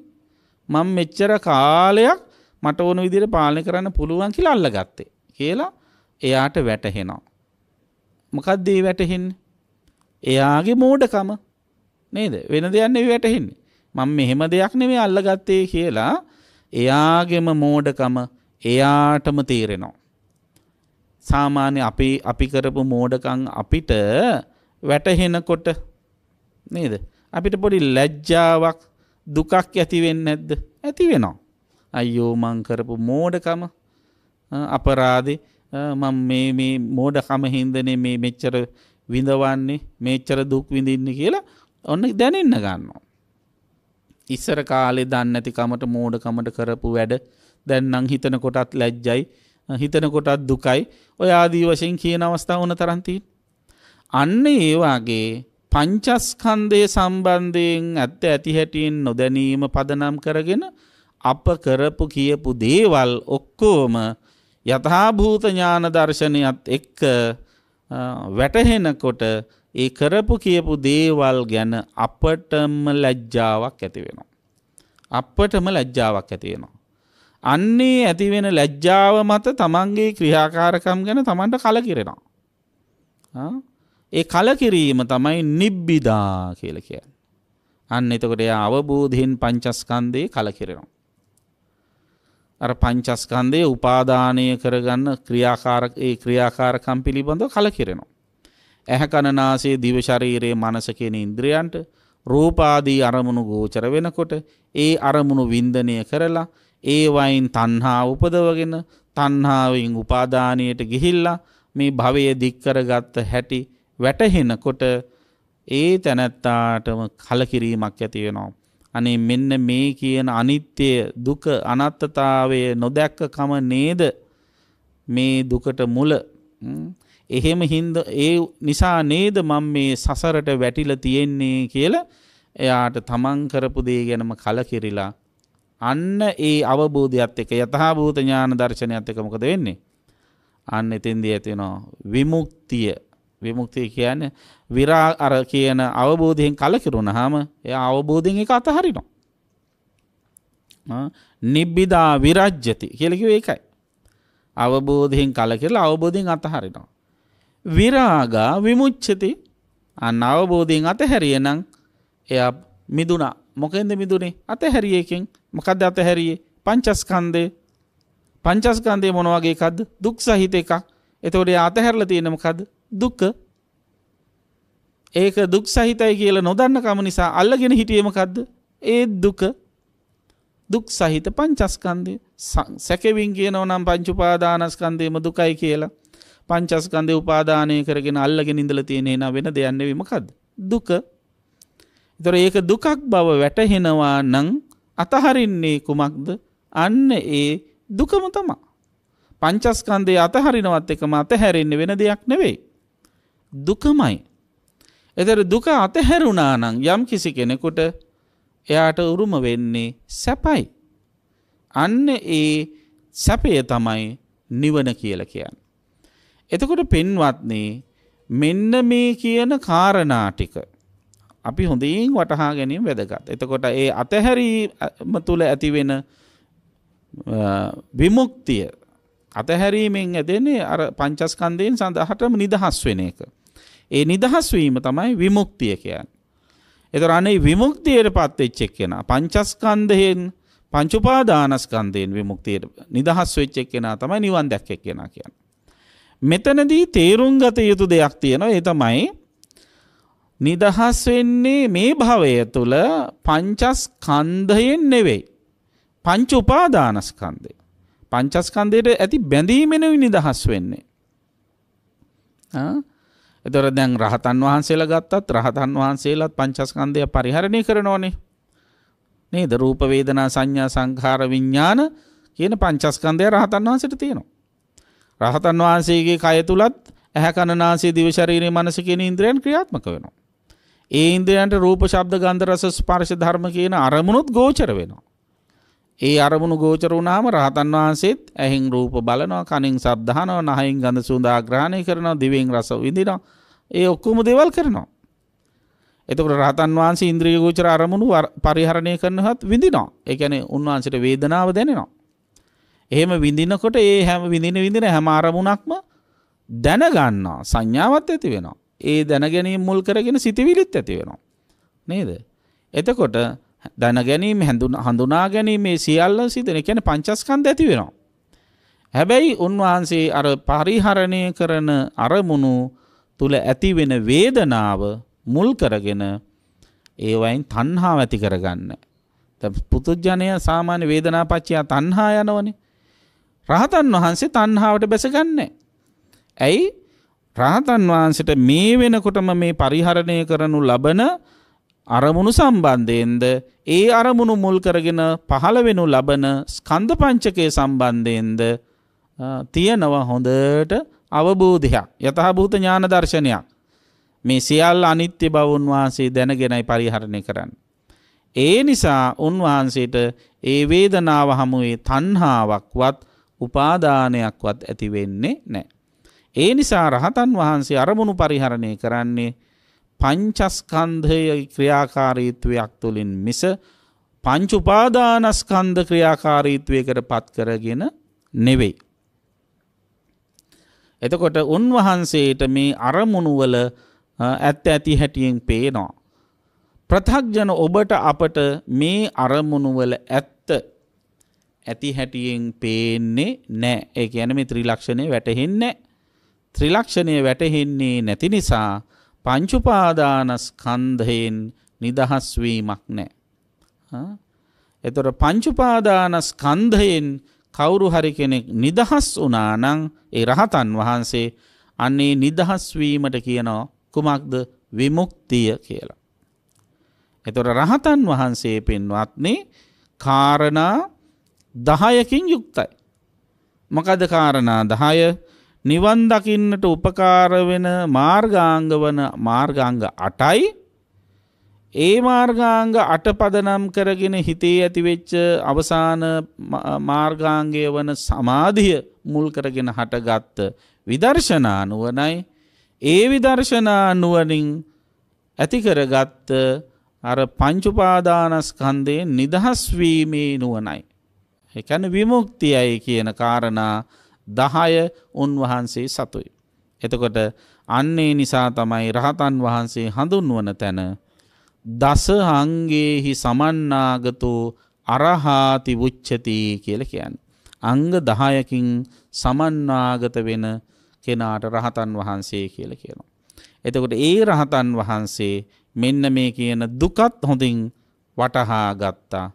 S1: මම මෙච්චර කාලයක් මට ඕන විදිහට පාලනය කරන්න පුළුවන් කියලා අල්ලගත්තේ කියලා එයාට වැටහෙනවා. මොකද්ද ඒ වැටහෙන්නේ? එයාගේ මෝඩකම නේද? වෙන දෙයක් නෙවෙයි වැටහෙන්නේ. මම මෙහෙම දෙයක් නෙවෙයි අල්ලගත්තේ කියලා එයාගේම මෝඩකම එයාටම තේරෙනවා. සාමාන්‍ය අපි අපි කරපු මෝඩකම් අපිට වැටහෙනකොට නේද. අපිට පොඩි ලැජ්ජාවක් දුකක් ඇතිවෙන්න ඇද්ද ඇති වෙනවා. අයියෝ මං කරපු මෝඩකම අපරාදේ මං මේ මෝඩකම හින්දනේ මේ මෙච්චර විඳවන්නේ මේච්චර දුක් විඳින්න කියලා ඔන්න දැනන්න ගන්නවා. ඉස්සර කාලේ දන්න ඇතිකමට මෝඩකමට කරපු වැඩ දැන්නම් හිතන කොටත් ලැජ්ජයි හිතන කොටත් දුකයි ඔය ආදී වශයෙන් කියන අවස්ථාව ඕන තරන්තිී. අන්න ඒවාගේ පංචස්කන්ධය සම්බන්ධයෙන් ඇත්ත ඇති හැටියෙන් නොදැනීම පදනම් කරගෙන අප කරපු කියපු දේවල් ඔක්කෝම යථාභූත ඥාන දර්ශනයත් එක්ක වැටහෙනකොට ඒ කරපු කියපු දේවල් ගැන අපටම ලැජ්ජාවක් ඇති වෙනවා. අපටම ලැජ්ජාවක් ඇති වෙනවා. අන්නේ ඇතිවෙන ලැජ්ජාව මත තමන්ගේ ක්‍රියාකාරකම් ගැන තමන්ට කලකිරෙනවා. ඒ කලකිරීම තමයි නිබ්බිදා කියලා කියන්නේ. අන්න එතකොට එයා අවබෝධයෙන් පංචස්කන්ධේ කලකිරෙනවා. අර පංචස්කන්ධයේ උපාදානය කරගන්න ක්‍රියාකාරක ඒ ක්‍රියාකාරකම් පිළිබඳව කලකිරෙනවා. ඇහැ කන නාසය දිව ශරීරයේ මනස කියන ඉන්ද්‍රයන්ට රූපාදී අරමුණු ගෝචර වෙනකොට ඒ අරමුණු වින්දනය කරලා ඒ වයින් තණ්හා උපදවගෙන තණ්හාවෙන් උපාදානයට ගිහිල්ලා මේ භවය දික් කරගත්ත හැටි වැටහෙනකොට ඒ තැනැත්තාටම කලකිරීමක් ඇති වෙනවා. අනේ මෙන්න මේ කියන අනිත්‍ය දුක අනත්තතාවය නොදැක්කකම නේද මේ දුකට මුල එහෙම හින්ද ඒ නිසා නේද මම මේ සසරට වැටිලා තියෙන්නේ කියලා එයාට තමන් කරපු දේ ගැනම කලකිරිලා අන්න ඒ අවබෝධයත් එක්ක යථාභූත ඥාන දර්ශනයත් එක්ක මොකද වෙන්නේ අන්න එතෙන්දී ඇති වෙනවා විමුක්තිය විමුක්තිය කියන්නේ විරා අර කියන අවබෝධයෙන් කලකිරුණාම ඒ අවබෝධයෙන් ඒක අතහරිනවා. නිබ්බිදා විරජ්‍යති කියලා කිව්වේ ඒකයි. අවබෝධයෙන් කලකිරලා අවබෝධයෙන් අතහරිනවා. විරාගා විමුච්ඡති අන්න අවබෝධයෙන් අතහැරිය නම් එයා මිදුණා. මොකෙන්ද මිදුනේ? අතහැරිය එකෙන්. මොකද්ද අතහැරියේ? පංචස්කන්ධය. පංචස්කන්ධය මොන වගේ එකක්ද? දුක් සහිත එකක්. එතකොට එයා අතහැරලා තියෙන්නේ මොකද්ද? දුක්ක ඒක දුක් සහිතයි කියල නොදන්න කම නිසා අල්ලගෙන හිටියමකක්ද ඒත් දුක දුක් සහිත පංචස්කන්දය සැකවින් කියනවනම් පංචුපාදානස්කන්දයම දුකයි කියලා පංචස්කන්දය උපාදානය කරගෙන අල්ලගෙන ඉඳල තියෙනේ න වෙන දෙයන්නවීමකද දුක දොර ඒක දුකක් බව වැටහෙනවා නං අතහරින්නේ කුමක්ද අන්න ඒ දුකම තමා පංචස්කන්දය අතහරිනවත් එකම අතහැරෙන්න්න වෙන දෙයක් නෙවෙයි දුකමයි. එතර දුක අතහැරුණානං යම් කිසි කෙනෙකුට එයාට උරුම වෙන්නේ සැපයි. අන්න ඒ සැපය තමයි නිවන කියල කියන්න. එතකොට පෙන්වත්න්නේ මෙන්න මේ කියන කාරණාටික. අපි හොඳින් වටහා ගැනීම වැදගත්. එතකොට ඒ අතහැරීම තුළ ඇතිවෙන විමුක්තිය අතහැරීමෙන් ඇදෙන්නේ අර පංචස්කන්දයෙන් සඳහටම නිදහස් වෙන එක. ඒ නිදහස් වීම තමයි විමුක්තිය කියන්නේ. ඒතර අනේ විමුක්තියටපත් වෙච්ච එක්කෙනා පංචස්කන්ධයෙන් පංච උපාදානස්කන්ධයෙන් විමුක්තියට නිදහස් වෙච්ච එක්කෙනා තමයි නිවන් දැක්ක එක්කෙනා කියන්නේ. මෙතනදී තේරුම් ගත යුතු දෙයක් තියෙනවා ඒ තමයි නිදහස් වෙන්නේ මේ භවය තුල පංචස්කන්ධයෙන් නෙවෙයි. පංච උපාදානස්කන්ධය. පංචස්කන්ධයට ඇති බැඳීමෙනුයි නිදහස් වෙන්නේ. ආ එතකොට දැන් රහතන් වහන්සේලා ගත්තත් රහතන් වහන්සේලාත් පංචස්කන්ධය පරිහරණය කරනෝනේ. නේද? රූප වේදනා සංඥා සංඛාර විඥාන කියන පංචස්කන්ධය රහතන් වහන්සේට තියෙනවා. රහතන් වහන්සේගේ කය තුලත් ඇහැ කන නාසය දිව ශරීරය මනස කියන ඉන්ද්‍රයන් ක්‍රියාත්මක වෙනවා. ඒ ඉන්ද්‍රයන්ට රූප ශබ්ද ගන්ධ රස ස්පර්ශ ධර්ම කියන අරමුණුත් ගෝචර වෙනවා. ඒ අරමුණු ගෝචර වුණාම රහතන් වහන්සේත් ඇහෙන් රූප බලනවා කනින් සබ්දහනවා නහයින් ගඳ සුවඳ ආග්‍රහණය කරනවා දිවෙන් රස විඳිනවා ඒ ඔක්කොම දේවල් කරනවා එතකොට රහතන් වහන්සේ ඉන්ද්‍රිය ගෝචර අරමුණු පරිහරණය කරනවත් විඳිනවා ඒ කියන්නේ උන්වහන්සේට වේදනාව දැනෙනවා එහෙම විඳිනකොට ඒ හැම විඳින විඳින හැම අරමුණක්ම දැනගන්නවා සංඥාවක් ඇති වෙනවා ඒ දැන ගැනීම මුල් කරගෙන සිතවිලිත් ඇති වෙනවා නේද එතකොට දැන ගැනීම හැඳුන හඳුනා ගැනීමේ සියල්ල සිදෙන කියන්නේ පංචස්කන්ධ ඇති වෙනවා. හැබැයි උන්වහන්සේ අර පරිහරණය කරන අරමුණු තුල ඇති වෙන වේදනාව මුල් කරගෙන ඒ වයින් තණ්හාව ඇති කරගන්න. දැන් පුදුජනය සාමාන්‍ය වේදනාපච්චය තණ්හා යනවනේ. රහතන් වහන්සේ තණ්හාවට බැසගන්නේ. ඇයි? රහතන් වහන්සේට මේ වෙනකොටම මේ පරිහරණය කරනු ලබන අරමුණු සම්බන්ධයෙන්ද ඒ අරමුණු මුල් කරගෙන පහළ වෙනු ලබන ස්කන්ධ පංචකය සම්බන්ධයෙන්ද තියෙනවා හොඳට අවබෝධයක් යථභූත ඥාන දර්ශනයක් මේ සියල් අනිත්‍ය බව උන්වහන්සේ දැනගෙනයි පරිහරණය කරන්න. ඒ නිසා උන්වහන්සේට ඒ වේදනාව හමුවේ තණ්හාවක්වත් උපාදානයක්වත් ඇති වෙන්නේ නැහැ. ඒ නිසා රහතන් වහන්සේ අරමුණු පරිහරණය කරන්නේ පංචස්කන්ධය ක්‍රියාකාරීත්වයක් තුළින් මිස පංච උපාදානස්කන්ධ ක්‍රියාකාරීත්වයකට පත් කරගෙන නෙවෙයි. එතකොට උන්වහන්සේට මේ අරමුණුවල ඇත්ත ඇති හැටියෙන් පේනවා. ප්‍රථක්ජන ඔබට අපට මේ අරමුණුවල ඇත්ත ඇති හැටියෙන් පේන්නේ නෑ ඒ ඇන මේ ත්‍රීලක්ෂණය වැටහෙන්නේ ත්‍රිලක්ෂණය වැටහෙන්නේ නැති නිසා පංච උපාදානස්කන්ධයෙන් නිදහස් වීමක් නැහැ. එතකොට පංච උපාදානස්කන්ධයෙන් කවුරු හරි කෙනෙක් නිදහස් වුණා නම් ඒ රහතන් වහන්සේ අන්නේ නිදහස් වීමට කියනවා කුමක්ද විමුක්තිය කියලා. එතකොට රහතන් වහන්සේ පෙන්වත්නේ කාරණා 10කින් යුක්තයි. මොකද කාරණා 10 නිවන් දකින්නට උපකාර වෙන මාර්ගාංග වන මාර්ගාංග 8යි ඒ මාර්ගාංග 8 පදනම් කරගෙන හිතේ ඇතිවෙච්ච අවසාන මාර්ගාංගය වන සමාධිය මුල් කරගෙන හටගත් විදර්ශනා නුවණයි ඒ විදර්ශනා නුවණින් ඇති කරගත් අර පංච උපාදානස්කන්ධයෙන් නිදහස් වීමේ නුවණයි. ඒ කියන්නේ විමුක්තියයි කියන කාරණා දහය උන්වහන්සේ සතුයි. එතකොට අන්නේ නිසා තමයි රහතන් වහන්සේ හඳුන්වන තැන දසහංගේහි සමන්නාගතෝ අරහාති වුච්චති කියල කියන්න. අංග දහයකින් සමන්නාගත වෙන කෙනාට රහතන් වහන්සේ කියල කියනවා. එතකොට ඒ රහතන් වහන්සේ මෙන්න මේ කියන දුකත් හොඳින් වටහා ගත්තා.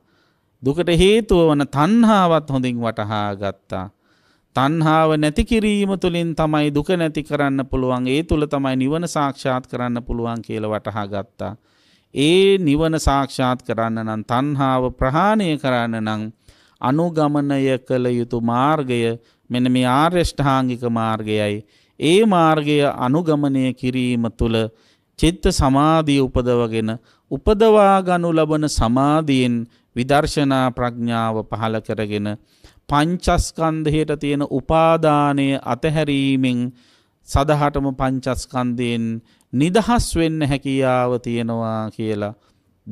S1: දුකට හේතුව වන තන්හාවත් හොඳින් වටහා ගත්තා. තණ්හාව නැති කිරීම තුළින් තමයි දුක නැති කරන්න පුළුවන් ඒ තුළ තමයි නිවන සාක්ෂාත් කරන්න පුළුවන් කියලා වටහා ගත්තා. ඒ නිවන සාක්ෂාත් කරන්න නම් තණ්හාව ප්‍රහාණය කරන්න නම් අනුගමනය කළ යුතු මාර්ගය මෙන්න මේ ආර්යෂ්ඨාංගික මාර්ගයයි. ඒ මාර්ගය අනුගමනය කිරීම තුළ චිත්ත සමාධිය උපදවගෙන උපදවා ගනු ලබන සමාධියෙන් විදර්ශනා ප්‍රඥාව පහළ කරගෙන පංචස්කන්ධයට තියෙන උපාදානය අතහැරීමෙන් සදහටම පංචස්කන්ධයෙන් නිදහස් වෙන්න හැකියාව තියෙනවා කියලා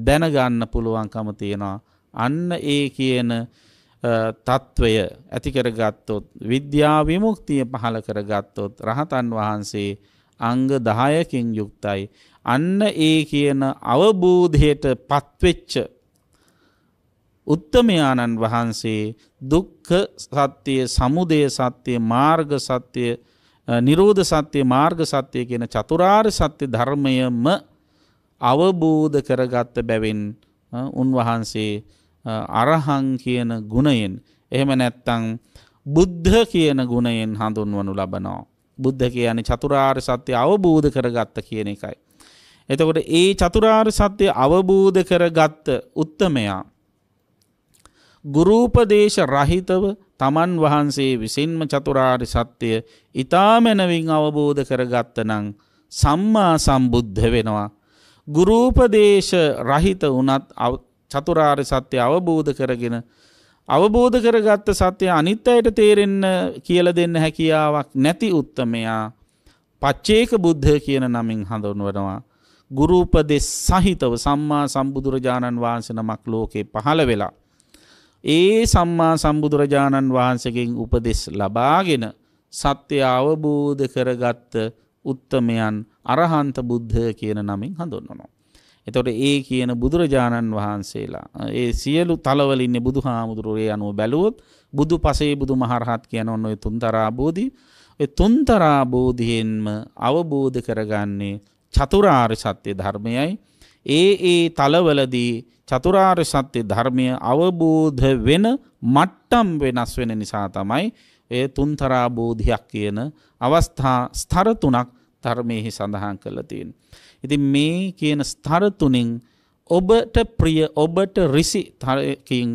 S1: දැනගන්න පුළුවන්කම තියෙනවා. අන්න ඒ කියන තත්ත්වය ඇතිකර ගත්තොත් විද්‍යා විමුක්තිය පහළ කර ගත්තොත් රහතන් වහන්සේ අංග දහයකින් යුක්තයි. අන්න ඒ කියන අවබෝධයට පත්වෙච්ච උත්තමයාණන් වහන්සේ දුක්ඛ සත්‍යය සමුදය සත්‍යය මාර්ග සත්‍යය නිරෝධ සත්‍යය මාර්ග සත්‍යය කියන චතුරාර් සත්‍ය ධර්මයම අවබෝධ කරගත්ත බැවින් උන්වහන්සේ අරහං කියන ගුණයෙන් එහෙම නැත්තං බුද්ධ කියන ගුණයෙන් හඳුන්වනු ලබනවා. බුද්ධ කියන චතුරාර් සත්‍යය අවබෝධ කරගත්ත කියන එකයි. එතකොට ඒ චතුරාර් සත්‍යය අවබෝධ කරගත්ත උත්තමයා ගුරූපදේශ රහිතව තමන් වහන්සේ විසින්ම චතුරාරි සත්‍යය ඉතාමැනවින් අවබෝධ කරගත්තනං සම්මා සම්බුද්ධ වෙනවා. ගුරූපදේශ රහිත වනත් චතුරාරි සත්‍යය අවබෝධ කරගෙන අවබෝධ කරගත්ත සත්‍යය අනිත් අයට තේරෙන්න කියල දෙන්න හැකියාවක් නැති උත්තමයා පච්චේක බුද්ධ කියන නමින් හඳුන්වනවා. ගුරූපදෙස් සහිතව සම්මා සම්බුදුරජාණන් වහන්සනමක් ලෝකේ පහළ වෙලා. ඒ සම්මා සම්බුදුරජාණන් වහන්සකින් උපදෙස් ලබාගෙන සත්‍ය අවබෝධ කරගත්ත උත්තමයන් අරහන්ත බුද්ධ කියන නමින් හඳුන්වනවා. එතොට ඒ කියන බුදුරජාණන් වහන්සේලා ඒ සියලු තලවලින්න බුදු හාමුදුරුවරේ අනුව බැලුවොත් බුදු පසේ බුදු මහරහත් කියන ඔන්න ඔය තුන්තරාබෝධී තුන්තරාබෝධියෙන්ම අවබෝධ කරගන්නේ චතුරාර් සත්‍යය ධර්මයයි ඒ ඒ තලවලදී චතුරාර්ය සත්‍ය ධර්මය අවබෝධ වෙන මට්ටම් වෙනස් වෙන නිසා තමයි ඒ තුන්තරා බෝධියක් කියන අවස්ථා ස්තර තුනක් ධර්මයේ සඳහන් කරලා තියෙන්නේ. ඉතින් මේ කියන ස්තර තුنين ඔබට ප්‍රිය ඔබට රිසි තරකින්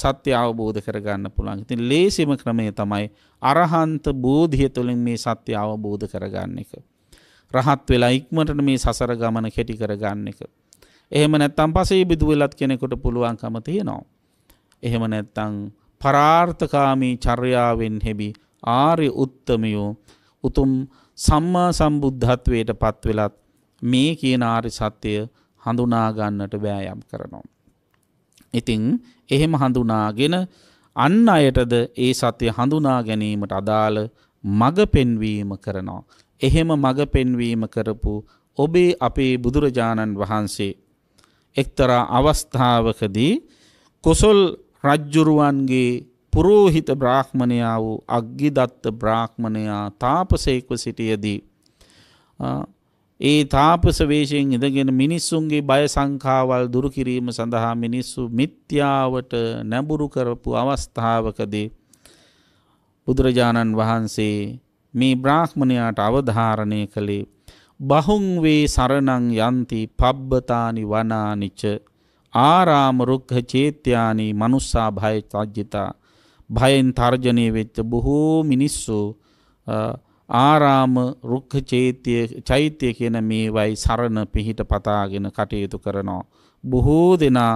S1: සත්‍ය අවබෝධ කරගන්න පුළුවන්. ඉතින් ලේසිම ක්‍රමය තමයි අරහන්ත බෝධිය තුළින් මේ සත්‍ය අවබෝධ කරගන්න එක. රහත් වෙලා ඉක්මට මේ සසර ගමන කෙටි කරගන්න එක. එහෙම නැත්තම් පසේ බිදු වෙලත් කෙනෙකොට පුළුවන්කම තියෙනවා. එහෙම නැත්තං පරාර්ථකාමී චර්යාවෙන් හෙබි ආර්ය උත්තමයෝ උතුම් සම්මා සම්බුද්ධත්වයට පත්වෙලත් මේ කියන ආරි සත්‍යය හඳුනාගන්නට බෑයම් කරනවා. ඉතිං එහෙම හඳුනාගෙන අන්න අයටද ඒ සත්‍යය හඳුනා ගැනීමට අදාළ මඟ පෙන්වීම කරනවා. එහෙම මඟ පෙන්වීම කරපු ඔබේ අපේ බුදුරජාණන් වහන්සේ එක්තරා අවස්ථාවකදී කොසොල් රජ්ජුරුවන්ගේ පුරෝහිත බ්‍රාහ්මණයා වූ අග්ගිදත්ත බ්‍රාහ්මණයා තාපසයෙක්ව සිටියදී ඒ තාපස වේශයෙන් ඉඳගෙන මිනිස්සුන්ගේ බය සංඛාවල් දුරු කිරීම සඳහා මිනිස්සු මිත්‍යාවට නැඹුරු කරපු අවස්ථාවකදී බුදුරජාණන් වහන්සේ මේ බ්‍රාහ්මණයාට අවධාරණය කළේ බහුන්වේ සරණං යන්ති පබ්බතානි වනානිච ආරාම රුක්හ චේත්‍යානි මනුස්සා භය තජ්ජිතා භයෙන් තර්ජනය වෙච්ච බොහෝ මිනිස්සු ආරාම රුක්හ චෛත්‍යය කියන මේ වයි සරණ පිහිට පතාගෙන කටයුතු කරනවා. බොහෝ දෙනා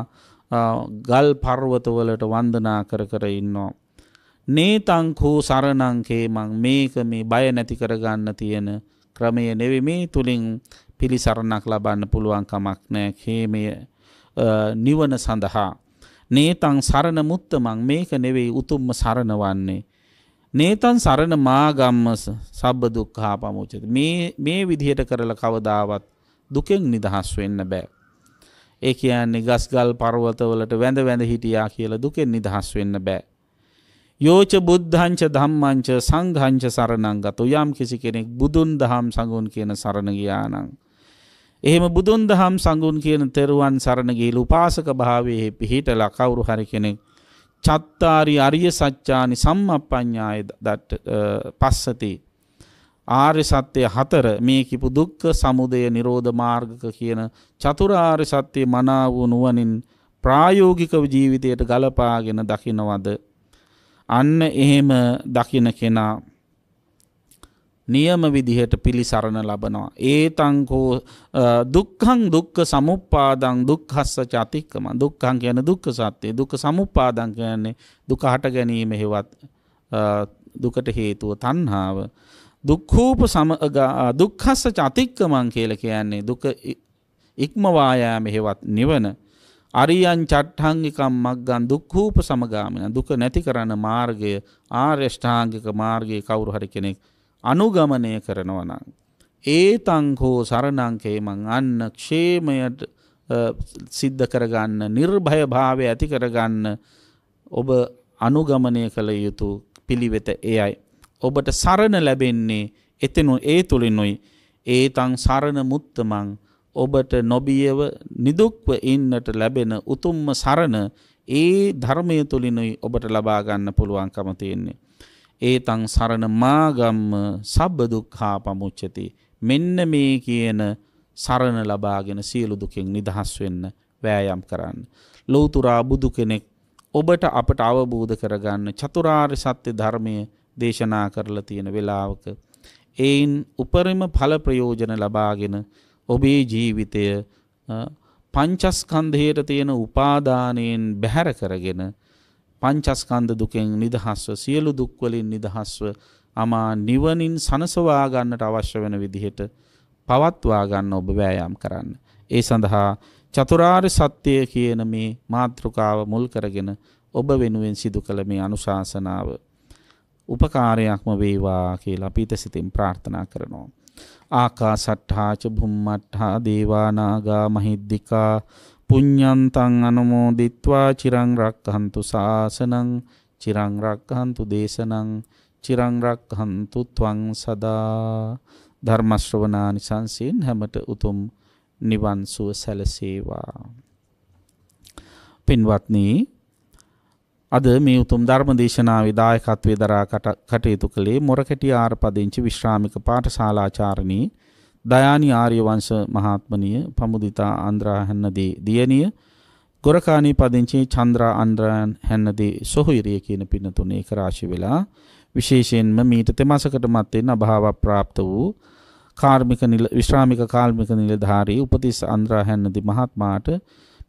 S1: ගල් පර්වතවලට වන්දනා කර කර ඉන්නවා. නේතංකූ සරණංකේ මං මේක මේ බය නැති කරගන්න තියෙන ක්‍රමය නෙවෙ මේ තුළින් පිළිසරණක් ලබන්න පුළුවන් කමක් නෑ හේමය නිවන සඳහා. නේතං සරණ මුත්තමං මේක නෙවෙයි උතුම්ම සරණ වන්නේ. නේතන් සරණ මාගම්ම සබ්බ දුක්හා පමුචත. මේ විදිහට කරල කවදාවත් දුකෙන් නිදහස් වෙන්න බෑ. ඒ කියන්නේ ගස්ගල් පරවතවලට වැඳ වැඳ හිටියා කියලා දුකෙන් නිදහස් වෙන්න බෑ. යෝච බුද්ධංච ධම්මංච සංඝංච සරණං ගතෝ යම් කිසි කෙනෙක් බුදුන් දහම් සඟුන් කියන සරණ ගියානම් එහෙම බුදුන් දහම් සඟුන් කියන තෙරුවන් සරණ ගිහිලා උපාසක භාවයේ පිහිටලා කවුරු හරි කෙනෙක් චත්තාරි අරිය සත්‍යානි සම්මප්පඤ්ඤාය දට්ට පස්සති ආර්ය සත්‍ය හතර මේ කිපු දුක්ඛ සමුදය නිරෝධ මාර්ගක කියන චතුරාර්ය සත්‍ය මනාව නුවණින් ප්‍රායෝගිකව ජීවිතයට ගලපාගෙන දකින්නවද අන්න එහෙම දකින කෙනා නියම විදිහට පිළිසරණ ලබනවා. ඒතංකෝ දුක්ඛං දුක්ඛ සමුප්පාදං දුක්ඛස්ස චතික්කම. දුක්ඛං කියන දුක්ඛ සත්‍ය. දුක්ඛ සමුප්පාදං කියන්නේ දුක හට ගැනීම හේවත් දුකට හේතුව තණ්හාව. දුක්ඛූප සම දුක්ඛස්ස චතික්කමං කියලා කියන්නේ දුක ඉක්මවා යාම හේවත් නිවන. අරියන් චට්ඨංගිකම් මග්ගන් දුක්ඛූප සමගාමින දුක නැති කරන මාර්ගය ආර්ය ෂ්ඨාංගික මාර්ගයේ කවුරු හරි කෙනෙක් අනුගමනය කරනවා නම් ඒතං හෝ සරණංකේමං අන්න ക്ഷേමයට සිද්ධ කරගන්න නිර්භය භාවය ඇති කරගන්න ඔබ අනුගමනය කළ යුතු පිළිවෙත එයයි ඔබට සරණ ලැබෙන්නේ එතනු ඒ තුලිනුයි ඒතං සරණ මුත්තමං ඔබට නොබියව නිදුක්ව ඉන්නට ලැබෙන උතුම්ම සරණ ඒ ධර්මය තුලිනුයි ඔබට ලබා ගන්න පුළුවන්කම තියෙන්නේ. ඒතං සරණ මාගම්ම සබ්බ දුක්ඛා පමුච්චති. මෙන්න මේ කියන සරණ ලබාගෙන සියලු දුකෙන් නිදහස් වෙන්න වෑයම් කරන්න. ලෞතුරා බුදු කෙනෙක් ඔබට අපට අවබෝධ කරගන්න චතුරාර්ය සත්‍ය ධර්මය දේශනා කරලා තියෙන වෙලාවක ඒන් උපරිම ඵල ප්‍රයෝජන ලබාගෙන ඔබේ ජීවිතය පංචස්කන්ධයට තියෙන උපාදානයෙන් බැහැර කරගෙන පංචස්කන්ධ දුකෙන් නිදහස්ව සියලු දුක්වලින් නිදහස්ව අමා නිවනින් සනසවා ගන්නට අවශ්‍ය වෙන විදිහට පවත්වා ගන්න ඔබ වෑයම් කරන්න. ඒ සඳහා චතුරාර්ය සත්‍යය කියන මේ මාතෘකාව මුල් කරගෙන ඔබ වෙනුවෙන් සිදු කළ මේ අනුශාසනාව උපකාරයක්ම වේවා කියලා අපිට සිතින් ප්‍රාර්ථනා කරනවා. ආකාසට්ඨාච බුම්මට්ඨා දේවානාගා මහිද්దికා පුඤ්ඤන්තං අනුමෝදිත්වා චිරං රක්ඛන්තු සාසනං චිරං රක්ඛන්තු දේශනං චිරං රක්ඛන්තු ත්වං සදා ධර්ම ශ්‍රවණානි සංසීන් හැමත උතුම් නිවන් සුව සැලසේවා පින්වත්නි අද මේ උතුම් ධර්ම දේශනාවේ දායකත්වයේ දරා කටයුතු කළේ මොරකැටි ආරපදිංචි විශ්‍රාමික පාඨශාලාචාර්යනී දයානි ආර්යවංශ මහත්මනිය පමුදිතා ආන්ද්‍රා හැන්නදී දියණිය ගොරකාණී පදිංචි චන්ද්‍රා ආන්ද්‍රාන් හැන්නදී සොහොයිරිය කියන පින්නතුනේ එක රාශි වෙලා විශේෂයෙන්ම මීට තෙමසකට මත්තෙන් අභාව ප්‍රාප්ත වූ කාර්මික විශ්‍රාමික කාර්මික නිලධාරී උපතිස් ආන්ද්‍රා හැන්නදී මහත්මයාට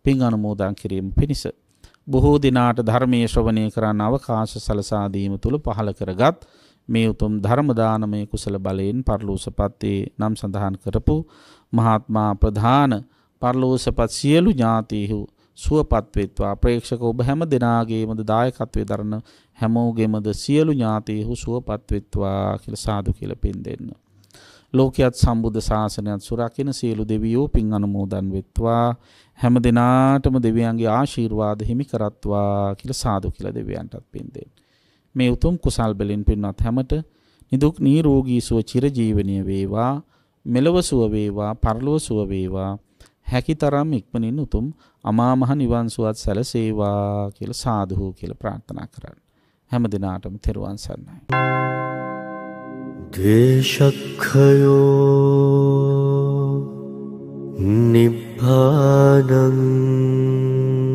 S1: පින් අනුමෝදන් කිරීම පිණිස බොහෝ දිනාට ධර්මයේ ශ්‍රවණය කරන්න අවකාශ සලසා දීම තුල පහළ කරගත් මේ උතුම් ධර්ම දානමය කුසල බලයෙන් පරලෝසපත්තේ නම් සඳහන් කරපු මහාත්මා ප්‍රධාන පරලෝසපත් සියලු ඥාතීහු සුවපත් වෙත්වා ප්‍රේක්ෂක ඔබ හැම දිනාගේමද දායකත්වයේ දරන හැමෝගේමද සියලු ඥාතීහු සුවපත් වෙත්වා කියලා සාදු කියලා පින් දෙන්න. ලෝකයේත් සම්බුද්ධ ශාසනයත් සුරකින්න සියලු දෙවියෝ පින් අනුමෝදන් වෙත්වා හැම දිනාටම දෙවියන්ගේ ආශිර්වාද හිමි කරත්වා කියලා සාදු කියලා දෙවියන්ටත් පින් දෙන්න. මේ උතුම් කුසල් බලින් පින්වත් හැමත නිදුක් නිරෝගී සුව චිරජීවනීය වේවා මෙලව සුව වේවා පරලොව සුව වේවා හැකිතරම් ඉක්මනින් උතුම් අමා මහ නිවන් සුවත් සැලසේවා කියලා සාදුහු කියලා ප්‍රාර්ථනා කරන්න. හැම දිනාටම තෙරුවන් සරණයි. द्वे निभानम्